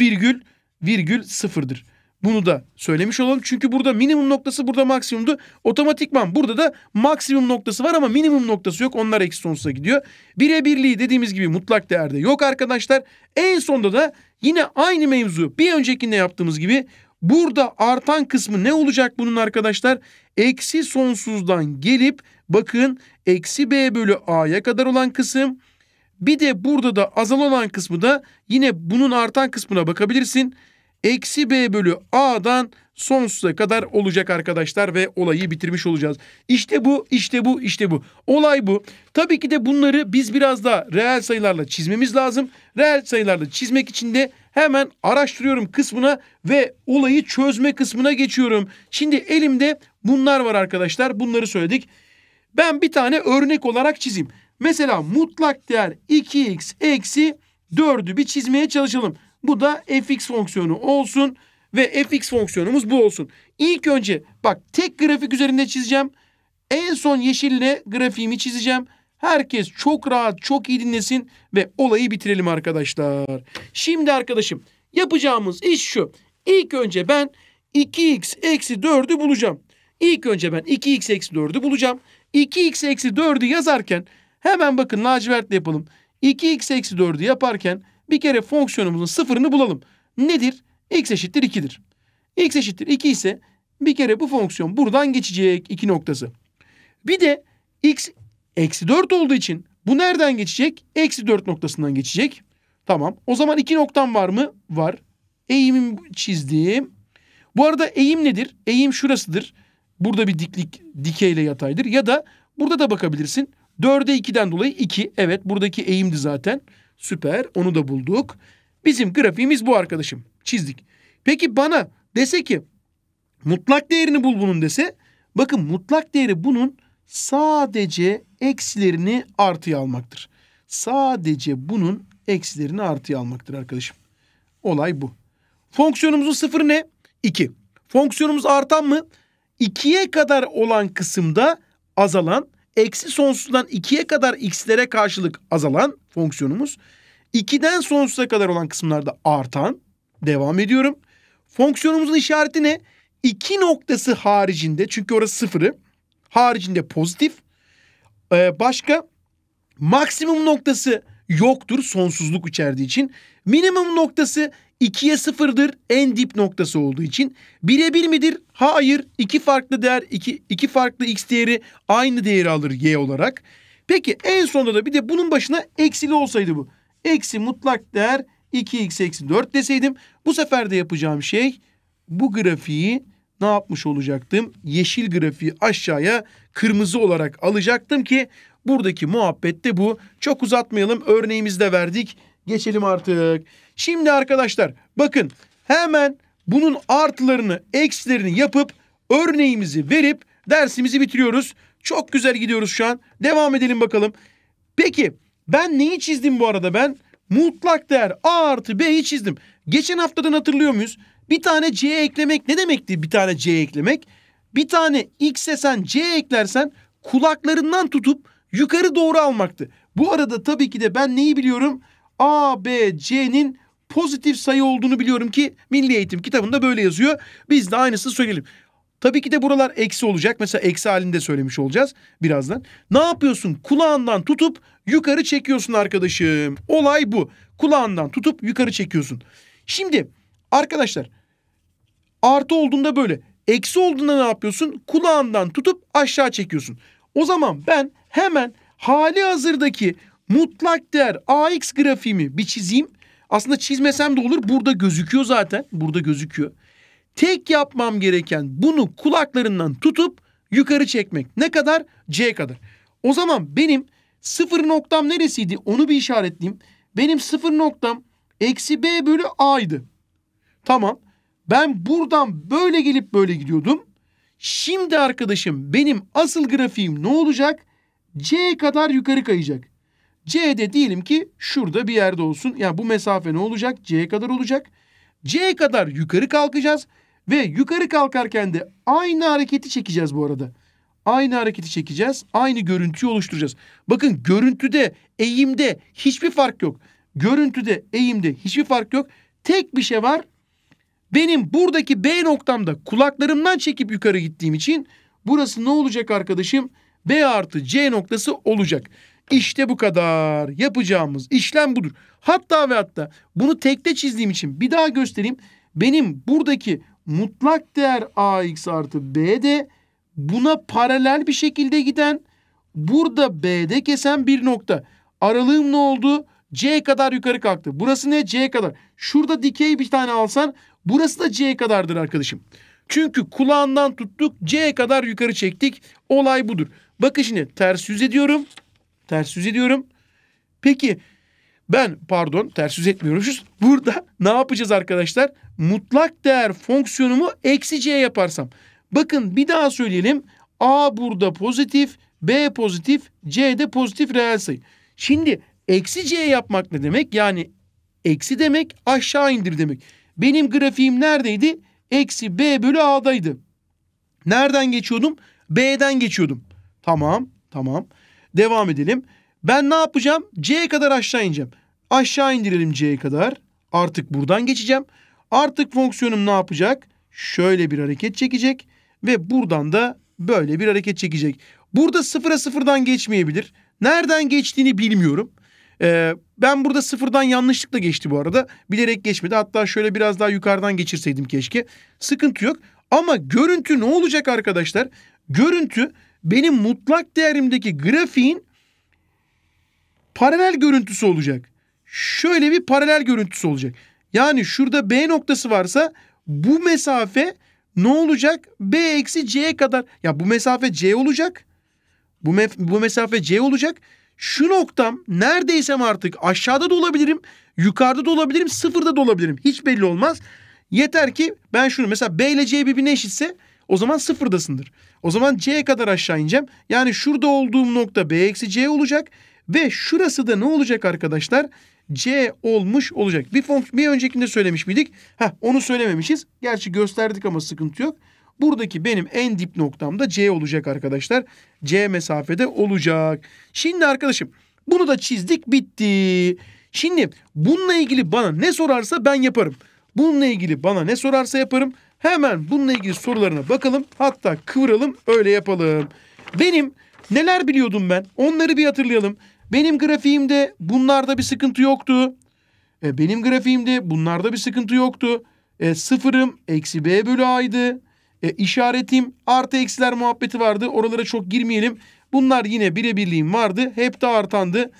Virgül virgül sıfırdır. Bunu da söylemiş olalım. Çünkü burada minimum noktası burada maksimumdu. Otomatikman burada da maksimum noktası var ama minimum noktası yok. Onlar eksi sonsuza gidiyor. birebirliği dediğimiz gibi mutlak değerde yok arkadaşlar. En sonda da yine aynı mevzu bir öncekinde yaptığımız gibi burada artan kısmı ne olacak bunun arkadaşlar? Eksi sonsuzdan gelip bakın eksi b bölü a'ya kadar olan kısım. Bir de burada da azal olan kısmı da yine bunun artan kısmına bakabilirsin eksi b bölü a'dan sonsuza kadar olacak arkadaşlar ve olayı bitirmiş olacağız. İşte bu, işte bu, işte bu. Olay bu. Tabii ki de bunları biz biraz daha reel sayılarla çizmemiz lazım. Reel sayılarla çizmek için de hemen araştırıyorum kısmına ve olayı çözme kısmına geçiyorum. Şimdi elimde bunlar var arkadaşlar. Bunları söyledik. Ben bir tane örnek olarak çizeyim. Mesela mutlak değer 2x eksi 4'ü bir çizmeye çalışalım. Bu da fx fonksiyonu olsun ve fx fonksiyonumuz bu olsun. İlk önce bak tek grafik üzerinde çizeceğim. En son yeşille grafiğimi çizeceğim. Herkes çok rahat, çok iyi dinlesin ve olayı bitirelim arkadaşlar. Şimdi arkadaşım yapacağımız iş şu. İlk önce ben 2x eksi 4'ü bulacağım. İlk önce ben 2x eksi 4'ü bulacağım. 2x eksi 4'ü yazarken hemen bakın lacivertle yapalım. 2x eksi 4'ü yaparken bir kere fonksiyonumuzun sıfırını bulalım. Nedir? x eşittir 2'dir. x eşittir 2 ise bir kere bu fonksiyon buradan geçecek 2 noktası. Bir de x eksi 4 olduğu için bu nereden geçecek? Eksi 4 noktasından geçecek. Tamam. O zaman iki noktam var mı? Var. Eğimim çizdiğim. Bu arada eğim nedir? Eğim şurasıdır. Burada bir diklik dikeyle yataydır. Ya da burada da bakabilirsin. 4'e 2'den dolayı 2. Evet buradaki eğimdi zaten. Süper. Onu da bulduk. Bizim grafiğimiz bu arkadaşım. Çizdik. Peki bana dese ki mutlak değerini bul bunun dese. Bakın mutlak değeri bunun sadece eksilerini artıya almaktır. Sadece bunun eksilerini artıya almaktır arkadaşım. Olay bu. Fonksiyonumuzun sıfırı ne? 2. Fonksiyonumuz artan mı? 2'ye kadar olan kısımda azalan eksi sonsuzdan 2'ye kadar x'lere karşılık azalan fonksiyonumuz. 2'den sonsuza kadar olan kısımlarda artan. Devam ediyorum. Fonksiyonumuzun işareti ne? 2 noktası haricinde çünkü orası sıfırı. Haricinde pozitif. Ee, başka maksimum noktası yoktur sonsuzluk içerdiği için. Minimum noktası 2'ye 0'dır en dip noktası olduğu için. 1'e 1 midir? Hayır. 2 farklı değer, 2, 2 farklı x değeri aynı değeri alır y olarak. Peki en sonunda da bir de bunun başına eksili olsaydı bu. Eksi mutlak değer 2x eksi 4 deseydim. Bu sefer de yapacağım şey bu grafiği ne yapmış olacaktım? Yeşil grafiği aşağıya kırmızı olarak alacaktım ki buradaki muhabbette bu. Çok uzatmayalım örneğimizde verdik. Geçelim artık. Şimdi arkadaşlar bakın hemen bunun artlarını eksilerini yapıp örneğimizi verip dersimizi bitiriyoruz. Çok güzel gidiyoruz şu an. Devam edelim bakalım. Peki ben neyi çizdim bu arada ben? Mutlak değer A artı B'yi çizdim. Geçen haftadan hatırlıyor muyuz? Bir tane C eklemek ne demekti bir tane C eklemek? Bir tane X'e sen C eklersen kulaklarından tutup yukarı doğru almaktı. Bu arada tabii ki de ben neyi biliyorum? A, B, C'nin pozitif sayı olduğunu biliyorum ki Milli Eğitim kitabında böyle yazıyor. Biz de aynısını söyleyelim. Tabii ki de buralar eksi olacak. Mesela eksi halinde söylemiş olacağız birazdan. Ne yapıyorsun? Kulağından tutup yukarı çekiyorsun arkadaşım. Olay bu. Kulağından tutup yukarı çekiyorsun. Şimdi arkadaşlar artı olduğunda böyle. Eksi olduğunda ne yapıyorsun? Kulağından tutup aşağı çekiyorsun. O zaman ben hemen hali hazırdaki Mutlak değer AX grafiğimi bir çizeyim. Aslında çizmesem de olur. Burada gözüküyor zaten. Burada gözüküyor. Tek yapmam gereken bunu kulaklarından tutup yukarı çekmek. Ne kadar? C kadar. O zaman benim sıfır noktam neresiydi? Onu bir işaretleyeyim. Benim sıfır noktam eksi B bölü A'ydı. Tamam. Ben buradan böyle gelip böyle gidiyordum. Şimdi arkadaşım benim asıl grafiğim ne olacak? C kadar yukarı kayacak. C'de diyelim ki şurada bir yerde olsun. Yani bu mesafe ne olacak? C'ye kadar olacak. C'ye kadar yukarı kalkacağız. Ve yukarı kalkarken de aynı hareketi çekeceğiz bu arada. Aynı hareketi çekeceğiz. Aynı görüntüyü oluşturacağız. Bakın görüntüde, eğimde hiçbir fark yok. Görüntüde, eğimde hiçbir fark yok. Tek bir şey var. Benim buradaki B noktamda kulaklarımdan çekip yukarı gittiğim için burası ne olacak arkadaşım? B artı C noktası olacak. İşte bu kadar. Yapacağımız işlem budur. Hatta ve hatta bunu tekte çizdiğim için bir daha göstereyim. Benim buradaki mutlak değer ax artı b'de buna paralel bir şekilde giden burada b'de kesen bir nokta. Aralığım ne oldu? c kadar yukarı kalktı. Burası ne? c kadar. Şurada dikey bir tane alsan burası da c kadardır arkadaşım. Çünkü kulağından tuttuk C'ye kadar yukarı çektik. Olay budur. Bakın şimdi ters yüz ediyorum ters yüz ediyorum. Peki ben pardon ters yüz etmiyormuşuz. Burada ne yapacağız arkadaşlar? Mutlak değer fonksiyonumu eksi c yaparsam. Bakın bir daha söyleyelim. A burada pozitif, B pozitif, C de pozitif reel sayı. Şimdi eksi C yapmak ne demek? Yani eksi demek aşağı indir demek. Benim grafiğim neredeydi? Eksi B bölü A'daydı. Nereden geçiyordum? B'den geçiyordum. Tamam, tamam. Devam edelim. Ben ne yapacağım? C'ye kadar aşağı ineceğim. Aşağı indirelim C'ye kadar. Artık buradan geçeceğim. Artık fonksiyonum ne yapacak? Şöyle bir hareket çekecek ve buradan da böyle bir hareket çekecek. Burada sıfıra sıfırdan geçmeyebilir. Nereden geçtiğini bilmiyorum. Ee, ben burada sıfırdan yanlışlıkla geçti bu arada. Bilerek geçmedi. Hatta şöyle biraz daha yukarıdan geçirseydim keşke. Sıkıntı yok. Ama görüntü ne olacak arkadaşlar? Görüntü benim mutlak değerimdeki grafiğin paralel görüntüsü olacak. Şöyle bir paralel görüntüsü olacak. Yani şurada B noktası varsa bu mesafe ne olacak? B eksi C'ye kadar. Ya bu mesafe C olacak. Bu, mef- bu mesafe C olacak. Şu noktam neredeysem artık aşağıda da olabilirim, yukarıda da olabilirim, sıfırda da olabilirim. Hiç belli olmaz. Yeter ki ben şunu mesela B ile C birbirine eşitse o zaman sıfırdasındır. O zaman C'ye kadar aşağı ineceğim. Yani şurada olduğum nokta B eksi C olacak. Ve şurası da ne olacak arkadaşlar? C olmuş olacak. Bir, bir öncekinde söylemiş miydik? Ha onu söylememişiz. Gerçi gösterdik ama sıkıntı yok. Buradaki benim en dip noktam da C olacak arkadaşlar. C mesafede olacak. Şimdi arkadaşım bunu da çizdik bitti. Şimdi bununla ilgili bana ne sorarsa ben yaparım. Bununla ilgili bana ne sorarsa yaparım. Hemen bununla ilgili sorularına bakalım. Hatta kıvıralım öyle yapalım. Benim neler biliyordum ben? Onları bir hatırlayalım. Benim grafiğimde bunlarda bir sıkıntı yoktu. E, benim grafiğimde bunlarda bir sıkıntı yoktu. E, sıfırım eksi b bölü a'ydı. E, İşaretim artı eksiler muhabbeti vardı. Oralara çok girmeyelim. Bunlar yine birebirliğim vardı. Hep de artandı.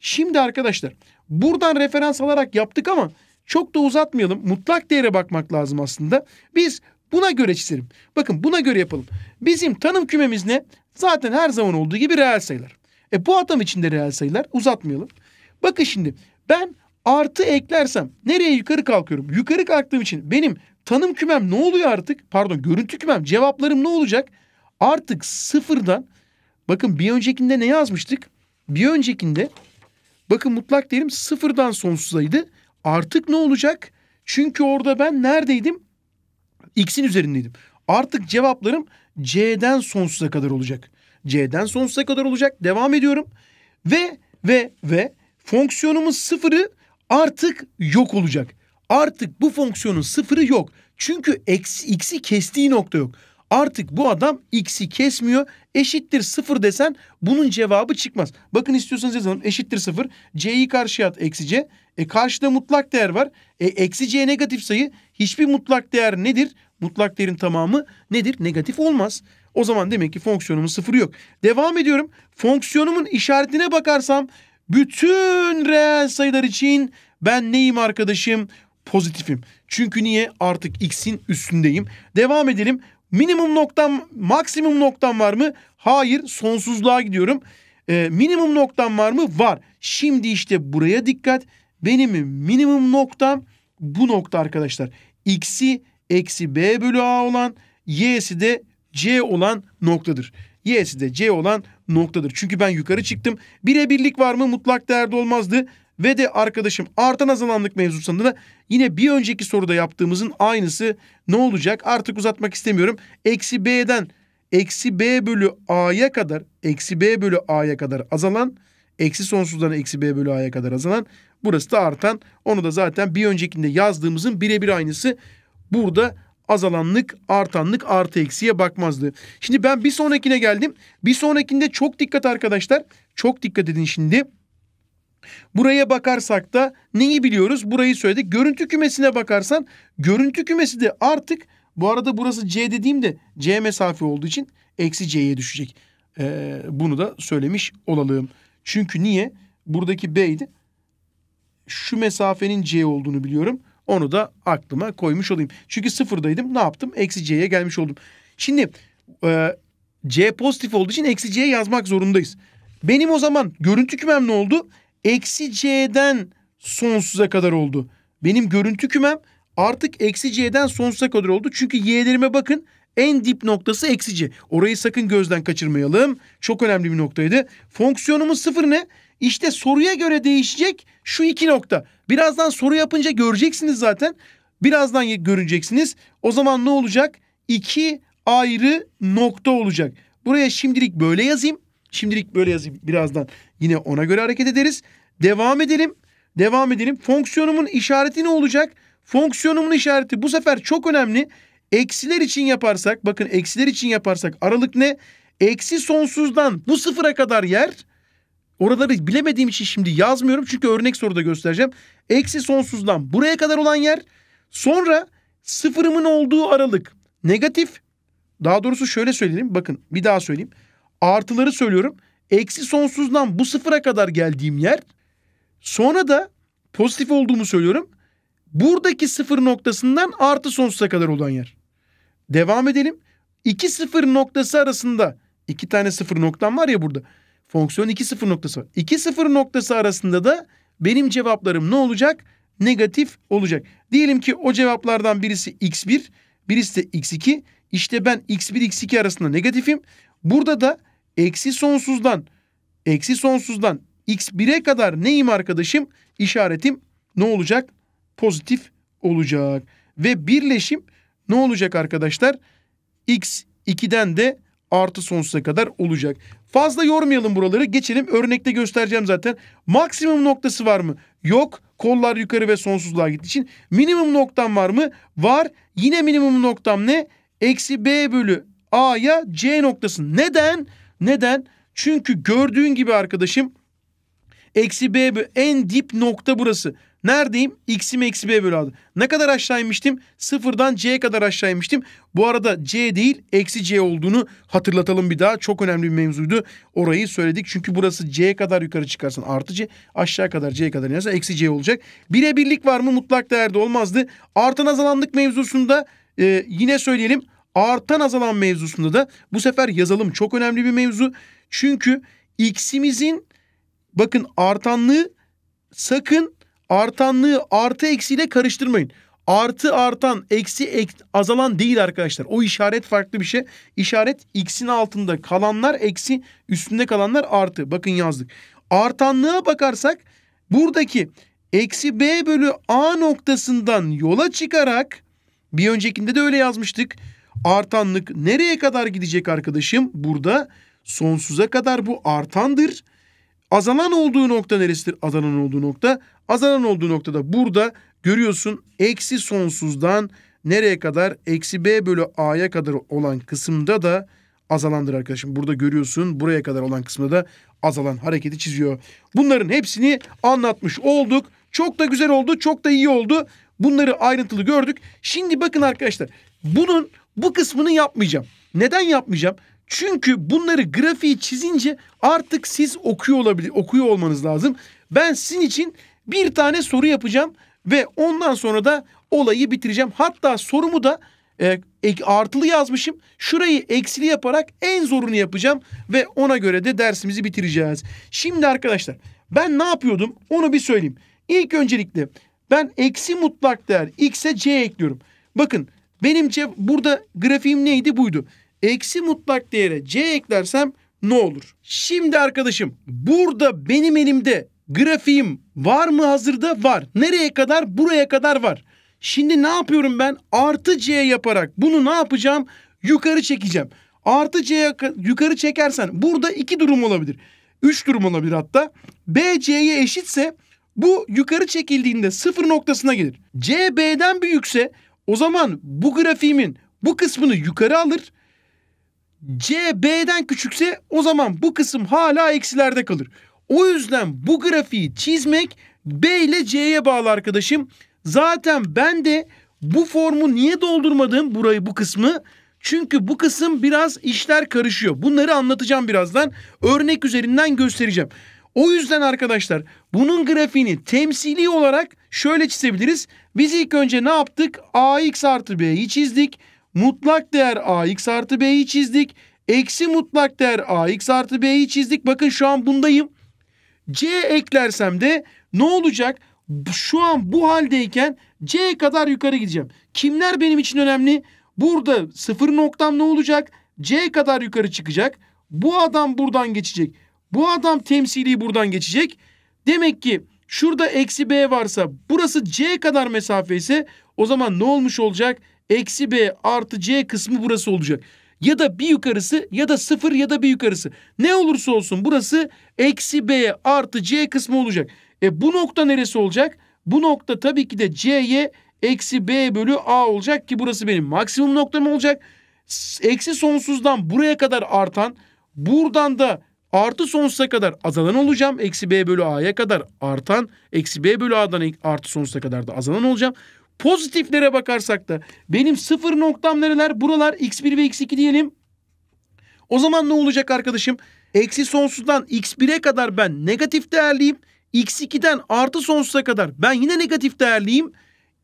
Şimdi arkadaşlar buradan referans alarak yaptık ama çok da uzatmayalım. Mutlak değere bakmak lazım aslında. Biz buna göre çizelim. Bakın buna göre yapalım. Bizim tanım kümemiz ne? Zaten her zaman olduğu gibi reel sayılar. E bu atom içinde reel sayılar uzatmayalım. Bakın şimdi ben artı eklersem nereye yukarı kalkıyorum? Yukarı kalktığım için benim tanım kümem ne oluyor artık? Pardon görüntü kümem cevaplarım ne olacak? Artık sıfırdan bakın bir öncekinde ne yazmıştık? Bir öncekinde bakın mutlak değerim sıfırdan sonsuzaydı. Artık ne olacak? Çünkü orada ben neredeydim? X'in üzerindeydim. Artık cevaplarım C'den sonsuza kadar olacak. C'den sonsuza kadar olacak. Devam ediyorum. Ve ve ve fonksiyonumuz sıfırı artık yok olacak. Artık bu fonksiyonun sıfırı yok. Çünkü x, x'i kestiği nokta yok. Artık bu adam x'i kesmiyor. Eşittir sıfır desen bunun cevabı çıkmaz. Bakın istiyorsanız yazalım. Eşittir sıfır. C'yi karşıya at eksi C. E karşıda mutlak değer var. E eksi c negatif sayı. Hiçbir mutlak değer nedir? Mutlak değerin tamamı nedir? Negatif olmaz. O zaman demek ki fonksiyonumun sıfırı yok. Devam ediyorum. Fonksiyonumun işaretine bakarsam bütün reel sayılar için ben neyim arkadaşım? Pozitifim. Çünkü niye? Artık x'in üstündeyim. Devam edelim. Minimum noktam, maksimum noktam var mı? Hayır. Sonsuzluğa gidiyorum. Ee, minimum noktam var mı? Var. Şimdi işte buraya dikkat. Benim minimum noktam bu nokta arkadaşlar. X'i eksi B bölü A olan Y'si de C olan noktadır. Y'si de C olan noktadır. Çünkü ben yukarı çıktım. Bire birlik var mı mutlak değerde olmazdı. Ve de arkadaşım artan azalanlık mevzusunda da yine bir önceki soruda yaptığımızın aynısı ne olacak? Artık uzatmak istemiyorum. Eksi B'den eksi B bölü A'ya kadar eksi B bölü A'ya kadar azalan eksi sonsuzdan eksi B bölü A'ya kadar azalan Burası da artan. Onu da zaten bir öncekinde yazdığımızın birebir aynısı. Burada azalanlık, artanlık, artı eksiye bakmazdı. Şimdi ben bir sonrakine geldim. Bir sonrakinde çok dikkat arkadaşlar. Çok dikkat edin şimdi. Buraya bakarsak da neyi biliyoruz? Burayı söyledik. Görüntü kümesine bakarsan görüntü kümesi de artık bu arada burası C dediğimde C mesafe olduğu için eksi C'ye düşecek. Ee, bunu da söylemiş olalım. Çünkü niye? Buradaki B'ydi şu mesafenin c olduğunu biliyorum. Onu da aklıma koymuş olayım. Çünkü sıfırdaydım. Ne yaptım? Eksi c'ye gelmiş oldum. Şimdi e, c pozitif olduğu için eksi c'ye yazmak zorundayız. Benim o zaman görüntü kümem ne oldu? Eksi c'den sonsuza kadar oldu. Benim görüntü kümem artık eksi c'den sonsuza kadar oldu. Çünkü y'lerime bakın en dip noktası eksici. Orayı sakın gözden kaçırmayalım. Çok önemli bir noktaydı. Fonksiyonumuz sıfır ne? İşte soruya göre değişecek şu iki nokta. Birazdan soru yapınca göreceksiniz zaten. Birazdan göreceksiniz. O zaman ne olacak? İki ayrı nokta olacak. Buraya şimdilik böyle yazayım. Şimdilik böyle yazayım. Birazdan yine ona göre hareket ederiz. Devam edelim. Devam edelim. Fonksiyonumun işareti ne olacak? Fonksiyonumun işareti bu sefer çok önemli. Eksiler için yaparsak bakın eksiler için yaparsak aralık ne? Eksi sonsuzdan bu sıfıra kadar yer. Oraları bilemediğim için şimdi yazmıyorum çünkü örnek soruda göstereceğim. Eksi sonsuzdan buraya kadar olan yer. Sonra sıfırımın olduğu aralık negatif. Daha doğrusu şöyle söyleyeyim, Bakın bir daha söyleyeyim. Artıları söylüyorum. Eksi sonsuzdan bu sıfıra kadar geldiğim yer. Sonra da pozitif olduğumu söylüyorum. Buradaki sıfır noktasından artı sonsuza kadar olan yer. Devam edelim. İki sıfır noktası arasında iki tane sıfır noktam var ya burada. Fonksiyon iki sıfır noktası var. İki sıfır noktası arasında da benim cevaplarım ne olacak? Negatif olacak. Diyelim ki o cevaplardan birisi x1, birisi de x2. İşte ben x1 x2 arasında negatifim. Burada da eksi sonsuzdan eksi sonsuzdan x1'e kadar neyim arkadaşım? İşaretim ne olacak? Pozitif olacak. Ve birleşim ne olacak arkadaşlar? X 2'den de artı sonsuza kadar olacak. Fazla yormayalım buraları. Geçelim örnekte göstereceğim zaten. Maksimum noktası var mı? Yok. Kollar yukarı ve sonsuzluğa gittiği için. Minimum noktam var mı? Var. Yine minimum noktam ne? Eksi B bölü A'ya C noktası. Neden? Neden? Çünkü gördüğün gibi arkadaşım Eksi b bölü en dip nokta burası. Neredeyim? X'im eksi b bölü a'da. Ne kadar aşağı inmiştim? Sıfırdan c'ye kadar aşağı inmiştim. Bu arada c değil eksi c olduğunu hatırlatalım bir daha. Çok önemli bir mevzuydu. Orayı söyledik. Çünkü burası c'ye kadar yukarı çıkarsan artı c. Aşağı kadar c'ye kadar inersen eksi c olacak. Bire birlik var mı? Mutlak değerde olmazdı. Artan azalanlık mevzusunda e, yine söyleyelim. Artan azalan mevzusunda da bu sefer yazalım. Çok önemli bir mevzu. Çünkü x'imizin Bakın artanlığı sakın artanlığı artı eksiyle karıştırmayın. Artı artan, eksi ek, azalan değil arkadaşlar. O işaret farklı bir şey. İşaret x'in altında kalanlar eksi, üstünde kalanlar artı. Bakın yazdık. Artanlığa bakarsak buradaki eksi b bölü a noktasından yola çıkarak bir öncekinde de öyle yazmıştık. Artanlık nereye kadar gidecek arkadaşım? Burada sonsuza kadar bu artandır. Azalan olduğu nokta neresidir? Azalan olduğu nokta. Azalan olduğu noktada burada görüyorsun eksi sonsuzdan nereye kadar? Eksi b bölü a'ya kadar olan kısımda da azalandır arkadaşım. Burada görüyorsun buraya kadar olan kısımda da azalan hareketi çiziyor. Bunların hepsini anlatmış olduk. Çok da güzel oldu, çok da iyi oldu. Bunları ayrıntılı gördük. Şimdi bakın arkadaşlar bunun bu kısmını yapmayacağım. Neden yapmayacağım? Çünkü bunları grafiği çizince artık siz okuyor olabilir, okuyor olmanız lazım. Ben sizin için bir tane soru yapacağım ve ondan sonra da olayı bitireceğim. Hatta sorumu da e, artılı yazmışım. Şurayı eksili yaparak en zorunu yapacağım ve ona göre de dersimizi bitireceğiz. Şimdi arkadaşlar ben ne yapıyordum onu bir söyleyeyim. İlk öncelikle ben eksi mutlak değer x'e c ekliyorum. Bakın benim burada grafiğim neydi buydu eksi mutlak değere c eklersem ne olur? Şimdi arkadaşım burada benim elimde grafiğim var mı hazırda? Var. Nereye kadar? Buraya kadar var. Şimdi ne yapıyorum ben? Artı c yaparak bunu ne yapacağım? Yukarı çekeceğim. Artı c yukarı çekersen burada iki durum olabilir. Üç durum olabilir hatta. B c'ye eşitse bu yukarı çekildiğinde sıfır noktasına gelir. C B'den büyükse o zaman bu grafiğimin bu kısmını yukarı alır. C B'den küçükse o zaman bu kısım hala eksilerde kalır. O yüzden bu grafiği çizmek B ile C'ye bağlı arkadaşım. Zaten ben de bu formu niye doldurmadım burayı bu kısmı? Çünkü bu kısım biraz işler karışıyor. Bunları anlatacağım birazdan. Örnek üzerinden göstereceğim. O yüzden arkadaşlar bunun grafiğini temsili olarak şöyle çizebiliriz. Biz ilk önce ne yaptık? AX artı B'yi çizdik mutlak değer ax artı b'yi çizdik. Eksi mutlak değer ax artı b'yi çizdik. Bakın şu an bundayım. c eklersem de ne olacak? Şu an bu haldeyken c kadar yukarı gideceğim. Kimler benim için önemli? Burada sıfır noktam ne olacak? c kadar yukarı çıkacak. Bu adam buradan geçecek. Bu adam temsili buradan geçecek. Demek ki şurada eksi b varsa burası c kadar mesafe ise o zaman ne olmuş olacak? eksi b artı c kısmı burası olacak. Ya da bir yukarısı ya da sıfır ya da bir yukarısı. Ne olursa olsun burası eksi b artı c kısmı olacak. E bu nokta neresi olacak? Bu nokta tabii ki de c'ye eksi b bölü a olacak ki burası benim maksimum noktam olacak. Eksi sonsuzdan buraya kadar artan buradan da artı sonsuza kadar azalan olacağım. Eksi b bölü a'ya kadar artan eksi b bölü a'dan artı sonsuza kadar da azalan olacağım. Pozitiflere bakarsak da benim sıfır noktam nereler? Buralar x1 ve x2 diyelim. O zaman ne olacak arkadaşım? Eksi sonsuzdan x1'e kadar ben negatif değerliyim. x2'den artı sonsuza kadar ben yine negatif değerliyim.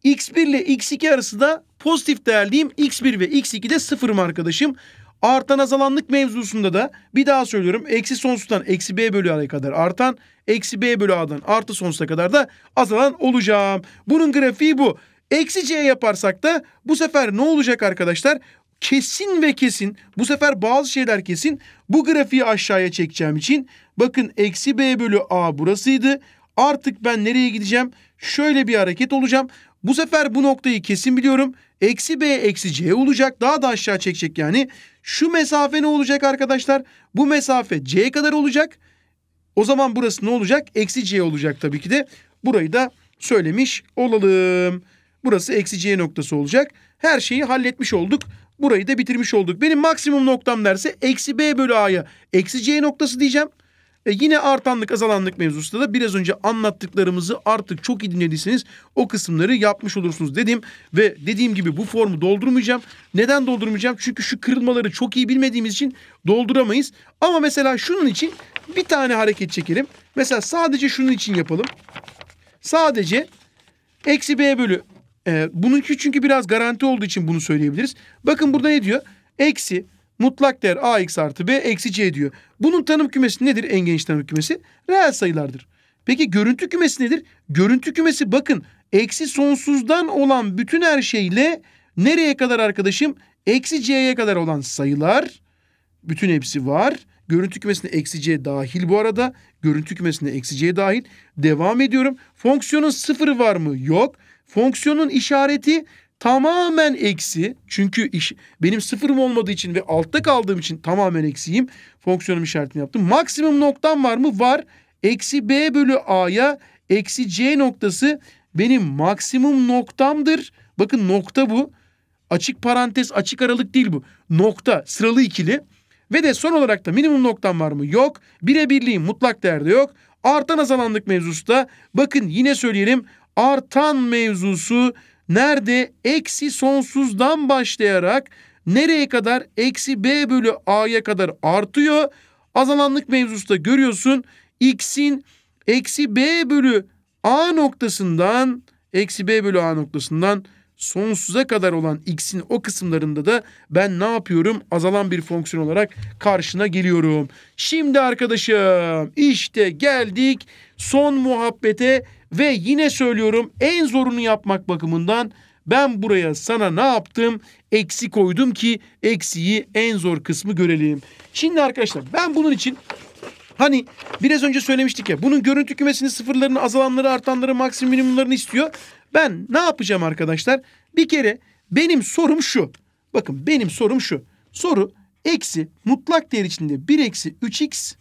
x1 ile x2 arası da pozitif değerliyim. x1 ve x2'de sıfırım arkadaşım. Artan azalanlık mevzusunda da bir daha söylüyorum. Eksi sonsuzdan eksi b bölü a'ya kadar artan, eksi b bölü a'dan artı sonsuza kadar da azalan olacağım. Bunun grafiği bu. Eksi c yaparsak da bu sefer ne olacak arkadaşlar? Kesin ve kesin bu sefer bazı şeyler kesin bu grafiği aşağıya çekeceğim için bakın eksi b bölü a burasıydı. Artık ben nereye gideceğim? Şöyle bir hareket olacağım. Bu sefer bu noktayı kesin biliyorum. Eksi B eksi C olacak. Daha da aşağı çekecek yani. Şu mesafe ne olacak arkadaşlar? Bu mesafe C kadar olacak. O zaman burası ne olacak? Eksi C olacak tabii ki de. Burayı da söylemiş olalım. Burası eksi C noktası olacak. Her şeyi halletmiş olduk. Burayı da bitirmiş olduk. Benim maksimum noktam derse eksi B bölü A'ya eksi C noktası diyeceğim. E yine artanlık azalanlık mevzusunda da biraz önce anlattıklarımızı artık çok iyi dinlediyseniz o kısımları yapmış olursunuz dedim. Ve dediğim gibi bu formu doldurmayacağım. Neden doldurmayacağım? Çünkü şu kırılmaları çok iyi bilmediğimiz için dolduramayız. Ama mesela şunun için bir tane hareket çekelim. Mesela sadece şunun için yapalım. Sadece eksi B bölü e, bununki çünkü biraz garanti olduğu için bunu söyleyebiliriz. Bakın burada ne diyor? Eksi mutlak değer ax artı b eksi c diyor. Bunun tanım kümesi nedir? En geniş tanım kümesi reel sayılardır. Peki görüntü kümesi nedir? Görüntü kümesi bakın eksi sonsuzdan olan bütün her şeyle nereye kadar arkadaşım? Eksi c'ye kadar olan sayılar bütün hepsi var. Görüntü kümesine eksi c dahil bu arada. Görüntü kümesine eksi c dahil. Devam ediyorum. Fonksiyonun sıfırı var mı? Yok. Fonksiyonun işareti tamamen eksi. Çünkü iş, benim sıfırım olmadığı için ve altta kaldığım için tamamen eksiyim. Fonksiyonum işaretini yaptım. Maksimum noktam var mı? Var. Eksi b bölü a'ya eksi c noktası benim maksimum noktamdır. Bakın nokta bu. Açık parantez, açık aralık değil bu. Nokta, sıralı ikili. Ve de son olarak da minimum noktam var mı? Yok. Birebirliğin mutlak değerde yok. Artan azalanlık mevzusu da bakın yine söyleyelim artan mevzusu nerede? Eksi sonsuzdan başlayarak nereye kadar? Eksi b bölü a'ya kadar artıyor. Azalanlık mevzusu da görüyorsun. X'in eksi b bölü a noktasından eksi b bölü a noktasından sonsuza kadar olan x'in o kısımlarında da ben ne yapıyorum? Azalan bir fonksiyon olarak karşına geliyorum. Şimdi arkadaşım işte geldik son muhabbete ve yine söylüyorum en zorunu yapmak bakımından ben buraya sana ne yaptım? Eksi koydum ki eksiyi en zor kısmı görelim. Şimdi arkadaşlar ben bunun için Hani biraz önce söylemiştik ya bunun görüntü kümesini sıfırlarını azalanları artanları maksimum minimumlarını istiyor. Ben ne yapacağım arkadaşlar? Bir kere benim sorum şu. Bakın benim sorum şu. Soru eksi mutlak değer içinde 1 eksi 3x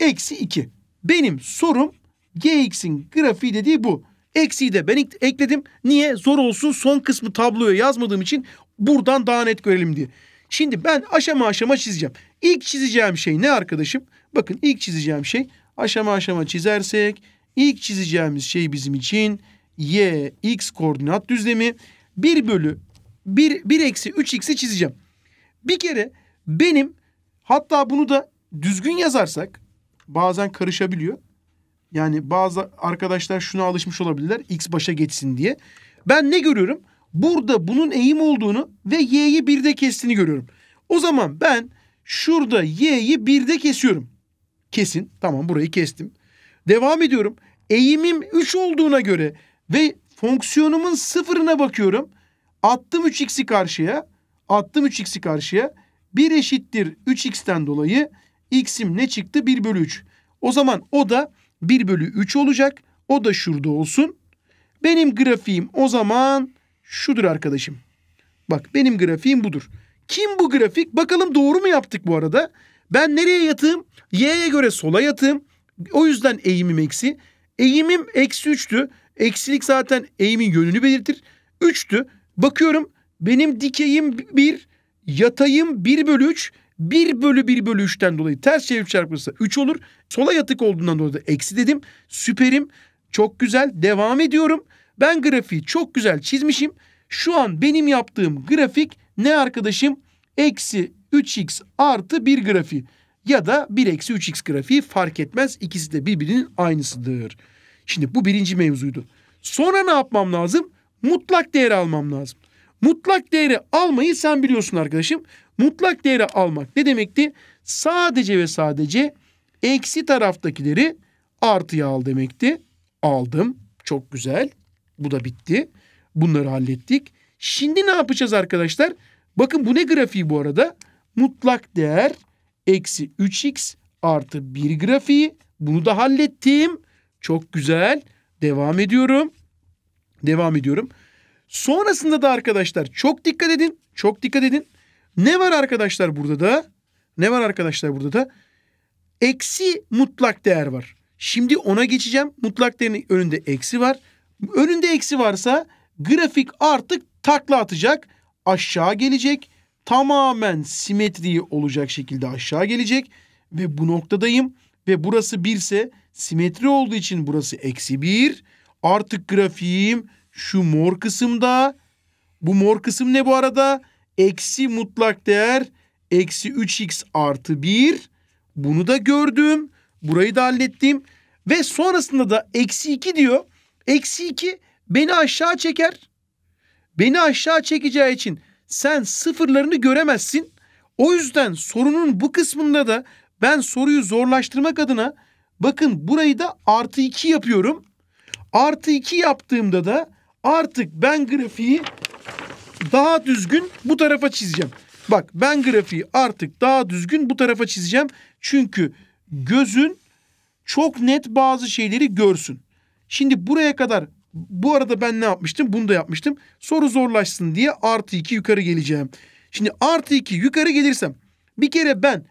eksi 2. Benim sorum Gx'in grafiği dediği bu. Eksiği de ben ekledim. Niye? Zor olsun son kısmı tabloya yazmadığım için buradan daha net görelim diye. Şimdi ben aşama aşama çizeceğim. İlk çizeceğim şey ne arkadaşım? Bakın ilk çizeceğim şey aşama aşama çizersek ilk çizeceğimiz şey bizim için y, x koordinat düzlemi 1 bölü 1, 1 eksi 3x'i çizeceğim. Bir kere benim hatta bunu da düzgün yazarsak bazen karışabiliyor. Yani bazı arkadaşlar şuna alışmış olabilirler. X başa geçsin diye. Ben ne görüyorum? Burada bunun eğim olduğunu ve y'yi birde kestiğini görüyorum. O zaman ben şurada y'yi birde kesiyorum. Kesin. Tamam burayı kestim. Devam ediyorum. Eğimim 3 olduğuna göre ve fonksiyonumun sıfırına bakıyorum. Attım 3x'i karşıya. Attım 3x'i karşıya. 1 eşittir 3x'ten dolayı x'im ne çıktı? 1 bölü 3. O zaman o da 1 bölü 3 olacak. O da şurada olsun. Benim grafiğim o zaman şudur arkadaşım. Bak benim grafiğim budur. Kim bu grafik? Bakalım doğru mu yaptık bu arada? Ben nereye yatığım? Y'ye göre sola yatığım. O yüzden eğimim eksi. Eğimim eksi 3'tü. Eksilik zaten eğimin yönünü belirtir. 3'tü. Bakıyorum benim dikeyim 1, yatayım 1 bölü 3. 1 bölü 1 bölü 3'ten dolayı ters çevir çarpılırsa 3 olur. Sola yatık olduğundan dolayı da eksi dedim. Süperim. Çok güzel. Devam ediyorum. Ben grafiği çok güzel çizmişim. Şu an benim yaptığım grafik ne arkadaşım? Eksi 3x artı 1 grafiği. Ya da 1 eksi 3x grafiği fark etmez. İkisi de birbirinin aynısıdır. Şimdi bu birinci mevzuydu. Sonra ne yapmam lazım? Mutlak değer almam lazım. Mutlak değeri almayı sen biliyorsun arkadaşım. Mutlak değeri almak ne demekti? Sadece ve sadece eksi taraftakileri artıya al demekti. Aldım. Çok güzel. Bu da bitti. Bunları hallettik. Şimdi ne yapacağız arkadaşlar? Bakın bu ne grafiği bu arada? Mutlak değer eksi 3x artı 1 grafiği. Bunu da hallettim. Çok güzel. Devam ediyorum. Devam ediyorum. Sonrasında da arkadaşlar çok dikkat edin. Çok dikkat edin. Ne var arkadaşlar burada da? Ne var arkadaşlar burada da? Eksi mutlak değer var. Şimdi ona geçeceğim. Mutlak değerin önünde eksi var. Önünde eksi varsa grafik artık takla atacak. Aşağı gelecek. Tamamen simetri olacak şekilde aşağı gelecek. Ve bu noktadayım. Ve burası 1 ise simetri olduğu için burası eksi 1. Artık grafiğim şu mor kısımda. Bu mor kısım ne bu arada? Eksi mutlak değer eksi 3x artı 1. Bunu da gördüm. Burayı da hallettim. Ve sonrasında da eksi 2 diyor. Eksi 2 beni aşağı çeker. Beni aşağı çekeceği için sen sıfırlarını göremezsin. O yüzden sorunun bu kısmında da ben soruyu zorlaştırmak adına bakın burayı da artı 2 yapıyorum. Artı 2 yaptığımda da Artık ben grafiği daha düzgün bu tarafa çizeceğim. Bak ben grafiği artık daha düzgün bu tarafa çizeceğim. Çünkü gözün çok net bazı şeyleri görsün. Şimdi buraya kadar bu arada ben ne yapmıştım? Bunu da yapmıştım. Soru zorlaşsın diye artı iki yukarı geleceğim. Şimdi artı iki yukarı gelirsem bir kere ben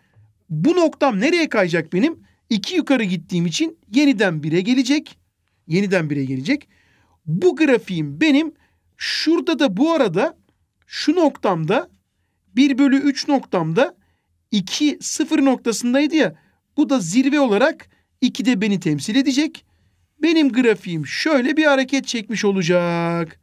bu noktam nereye kayacak benim? İki yukarı gittiğim için yeniden bire gelecek. Yeniden bire gelecek bu grafiğim benim şurada da bu arada şu noktamda 1 bölü 3 noktamda 2 0 noktasındaydı ya. Bu da zirve olarak de beni temsil edecek. Benim grafiğim şöyle bir hareket çekmiş olacak.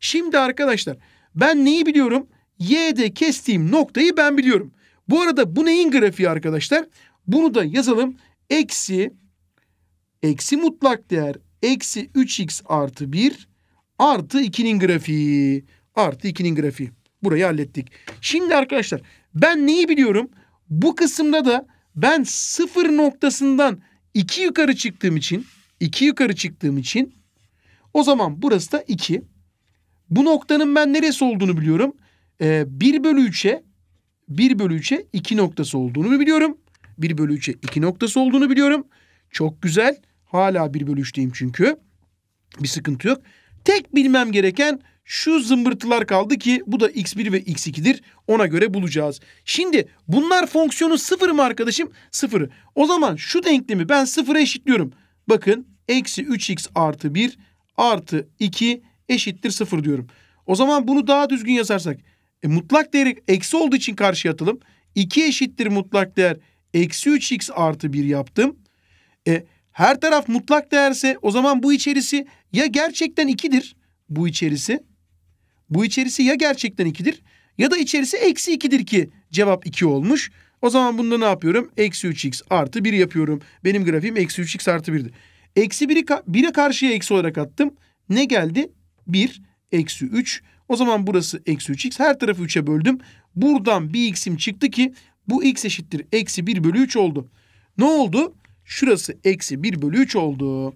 Şimdi arkadaşlar ben neyi biliyorum? Y'de kestiğim noktayı ben biliyorum. Bu arada bu neyin grafiği arkadaşlar? Bunu da yazalım. Eksi, eksi mutlak değer eksi 3x artı 1 artı 2'nin grafiği. Artı 2'nin grafiği. Burayı hallettik. Şimdi arkadaşlar ben neyi biliyorum? Bu kısımda da ben sıfır noktasından 2 yukarı çıktığım için 2 yukarı çıktığım için o zaman burası da 2. Bu noktanın ben neresi olduğunu biliyorum. Ee, 1 bölü 3'e 1 bölü 3'e 2 noktası olduğunu biliyorum. 1 bölü 3'e 2 noktası olduğunu biliyorum. Çok güzel. Hala 1 bölü 3'teyim çünkü. Bir sıkıntı yok. Tek bilmem gereken şu zımbırtılar kaldı ki bu da x1 ve x2'dir. Ona göre bulacağız. Şimdi bunlar fonksiyonu sıfır mı arkadaşım? Sıfırı. O zaman şu denklemi ben sıfıra eşitliyorum. Bakın eksi 3x artı 1 artı 2 eşittir sıfır diyorum. O zaman bunu daha düzgün yazarsak. E, mutlak değeri eksi olduğu için karşıya atalım. 2 eşittir mutlak değer eksi 3x artı 1 yaptım. E, her taraf mutlak değerse o zaman bu içerisi ya gerçekten 2'dir bu içerisi. Bu içerisi ya gerçekten 2'dir ya da içerisi eksi 2'dir ki cevap 2 olmuş. O zaman bunda ne yapıyorum? Eksi 3x artı 1 yapıyorum. Benim grafiğim eksi 3x artı 1'di. Eksi 1'i 1'e karşıya eksi olarak attım. Ne geldi? 1 eksi 3. O zaman burası eksi 3x. Her tarafı 3'e böldüm. Buradan bir x'im çıktı ki bu x eşittir. Eksi 1 bölü 3 oldu. Ne oldu? Şurası eksi 1 bölü 3 oldu.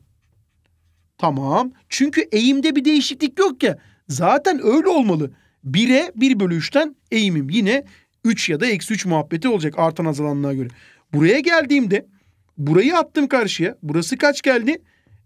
Tamam. Çünkü eğimde bir değişiklik yok ya. Zaten öyle olmalı. 1'e 1 bölü 3'ten eğimim yine 3 ya da eksi 3 muhabbeti olacak artan azalanlığa göre. Buraya geldiğimde burayı attım karşıya. Burası kaç geldi?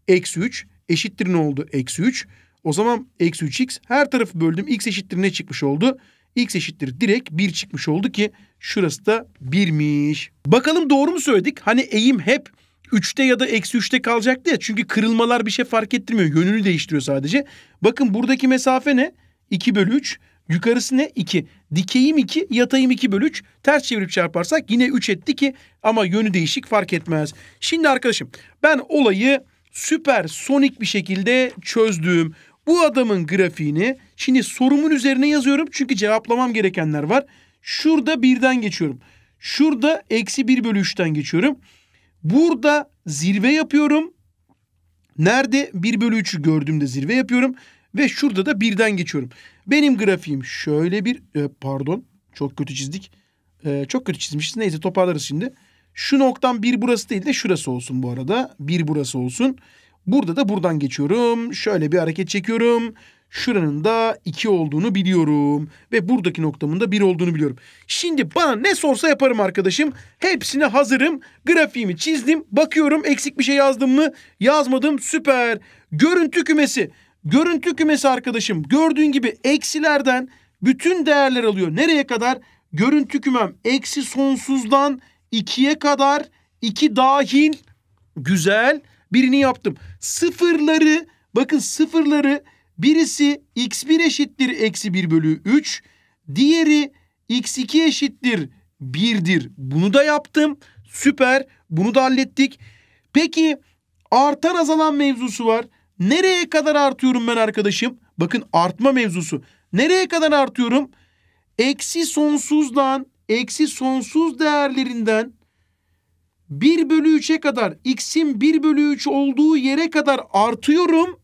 Eksi 3 eşittir ne oldu? Eksi 3. O zaman eksi 3x her tarafı böldüm. x eşittir ne çıkmış oldu? x eşittir direkt 1 çıkmış oldu ki şurası da 1'miş. Bakalım doğru mu söyledik? Hani eğim hep 3'te ya da eksi 3'te kalacaktı ya. Çünkü kırılmalar bir şey fark ettirmiyor. Yönünü değiştiriyor sadece. Bakın buradaki mesafe ne? 2 bölü 3. Yukarısı ne? 2. Dikeyim 2, yatayım 2 bölü 3. Ters çevirip çarparsak yine 3 etti ki ama yönü değişik fark etmez. Şimdi arkadaşım ben olayı süper sonik bir şekilde çözdüm. Bu adamın grafiğini şimdi sorumun üzerine yazıyorum. Çünkü cevaplamam gerekenler var. Şurada birden geçiyorum. Şurada eksi 1 bölü 3'ten geçiyorum. Burada zirve yapıyorum. Nerede? 1 bölü 3'ü gördüğümde zirve yapıyorum. Ve şurada da birden geçiyorum. Benim grafiğim şöyle bir... E, pardon çok kötü çizdik. E, çok kötü çizmişiz. Neyse toparlarız şimdi. Şu noktam bir burası değil de şurası olsun bu arada. Bir burası olsun. Burada da buradan geçiyorum. Şöyle bir hareket çekiyorum. Şuranın da 2 olduğunu biliyorum. Ve buradaki noktamın da 1 olduğunu biliyorum. Şimdi bana ne sorsa yaparım arkadaşım. Hepsine hazırım. Grafiğimi çizdim. Bakıyorum eksik bir şey yazdım mı? Yazmadım. Süper. Görüntü kümesi. Görüntü kümesi arkadaşım. Gördüğün gibi eksilerden bütün değerler alıyor. Nereye kadar? Görüntü kümem eksi sonsuzdan 2'ye kadar 2 dahil. Güzel birini yaptım. Sıfırları bakın sıfırları birisi x1 eşittir eksi 1 bölü 3. Diğeri x2 eşittir 1'dir. Bunu da yaptım. Süper. Bunu da hallettik. Peki artan azalan mevzusu var. Nereye kadar artıyorum ben arkadaşım? Bakın artma mevzusu. Nereye kadar artıyorum? Eksi sonsuzdan, eksi sonsuz değerlerinden 1 bölü 3'e kadar x'in 1 bölü 3 olduğu yere kadar artıyorum.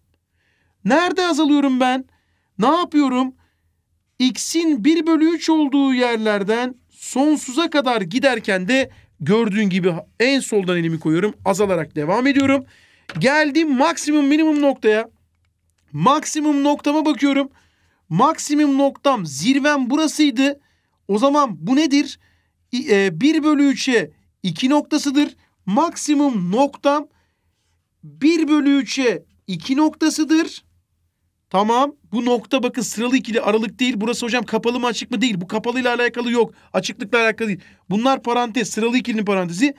Nerede azalıyorum ben? Ne yapıyorum? X'in 1 bölü 3 olduğu yerlerden sonsuza kadar giderken de gördüğün gibi en soldan elimi koyuyorum. Azalarak devam ediyorum. Geldim maksimum minimum noktaya. Maksimum noktama bakıyorum. Maksimum noktam zirvem burasıydı. O zaman bu nedir? 1 e, bölü 3'e 2 noktasıdır. Maksimum noktam 1 bölü 3'e 2 noktasıdır. Tamam. Bu nokta bakın sıralı ikili aralık değil. Burası hocam kapalı mı açık mı değil. Bu kapalıyla alakalı yok. Açıklıkla alakalı değil. Bunlar parantez. Sıralı ikilinin parantezi.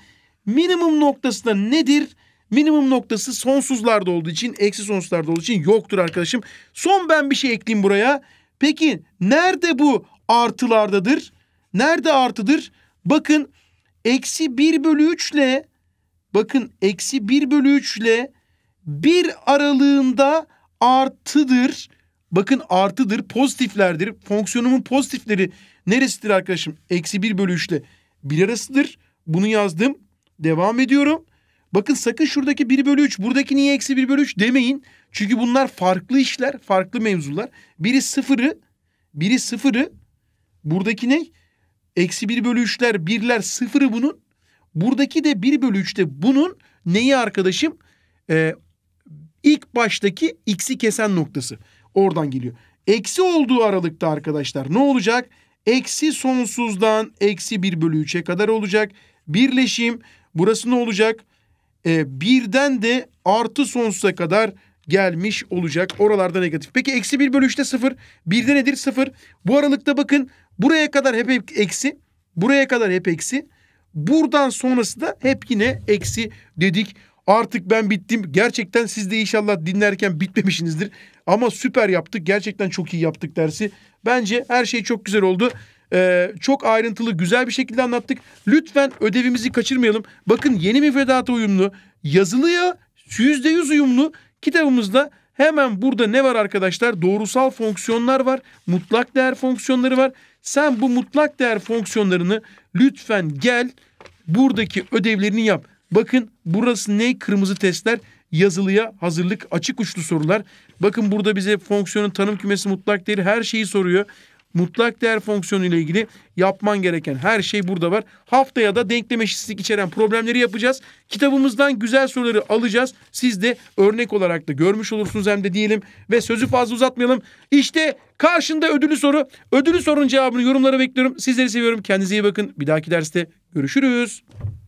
Minimum noktası da nedir? Minimum noktası sonsuzlarda olduğu için, eksi sonsuzlarda olduğu için yoktur arkadaşım. Son ben bir şey ekleyeyim buraya. Peki nerede bu artılardadır? Nerede artıdır? Bakın eksi 1 bölü 3 ile bakın eksi 1 bölü 3 ile 1 aralığında artıdır. Bakın artıdır pozitiflerdir. Fonksiyonumun pozitifleri neresidir arkadaşım? Eksi 1 bölü 3 ile 1 arasıdır. Bunu yazdım. Devam ediyorum. Bakın sakın şuradaki 1 bölü 3 buradaki niye eksi 1 bölü 3 demeyin. Çünkü bunlar farklı işler farklı mevzular. Biri sıfırı biri sıfırı buradaki ne? Eksi 1 bölü 3'ler, 1'ler, 0'ı bunun. Buradaki de 1 bölü 3'te bunun neyi arkadaşım? Ee, ilk baştaki x'i kesen noktası. Oradan geliyor. Eksi olduğu aralıkta arkadaşlar ne olacak? Eksi sonsuzdan eksi 1 bölü 3'e kadar olacak. Birleşim burası ne olacak? Ee, birden de artı sonsuza kadar gelmiş olacak. Oralarda negatif. Peki eksi 1 bölü 3'te 0. 1'de nedir? 0. Bu aralıkta bakın buraya kadar hep eksi. Buraya kadar hep eksi. Buradan sonrası da hep yine eksi dedik. Artık ben bittim. Gerçekten siz de inşallah dinlerken bitmemişsinizdir. Ama süper yaptık. Gerçekten çok iyi yaptık dersi. Bence her şey çok güzel oldu. Ee, çok ayrıntılı, güzel bir şekilde anlattık. Lütfen ödevimizi kaçırmayalım. Bakın yeni müfredata uyumlu, yazılıya %100 uyumlu Kitabımızda hemen burada ne var arkadaşlar? Doğrusal fonksiyonlar var. Mutlak değer fonksiyonları var. Sen bu mutlak değer fonksiyonlarını lütfen gel buradaki ödevlerini yap. Bakın burası ne? Kırmızı testler yazılıya hazırlık açık uçlu sorular. Bakın burada bize fonksiyonun tanım kümesi mutlak değeri her şeyi soruyor mutlak değer fonksiyonu ile ilgili yapman gereken her şey burada var. Haftaya da denklem eşitsizlik içeren problemleri yapacağız. Kitabımızdan güzel soruları alacağız. Siz de örnek olarak da görmüş olursunuz hem de diyelim ve sözü fazla uzatmayalım. İşte karşında ödülü soru. Ödülü sorunun cevabını yorumlara bekliyorum. Sizleri seviyorum. Kendinize iyi bakın. Bir dahaki derste görüşürüz.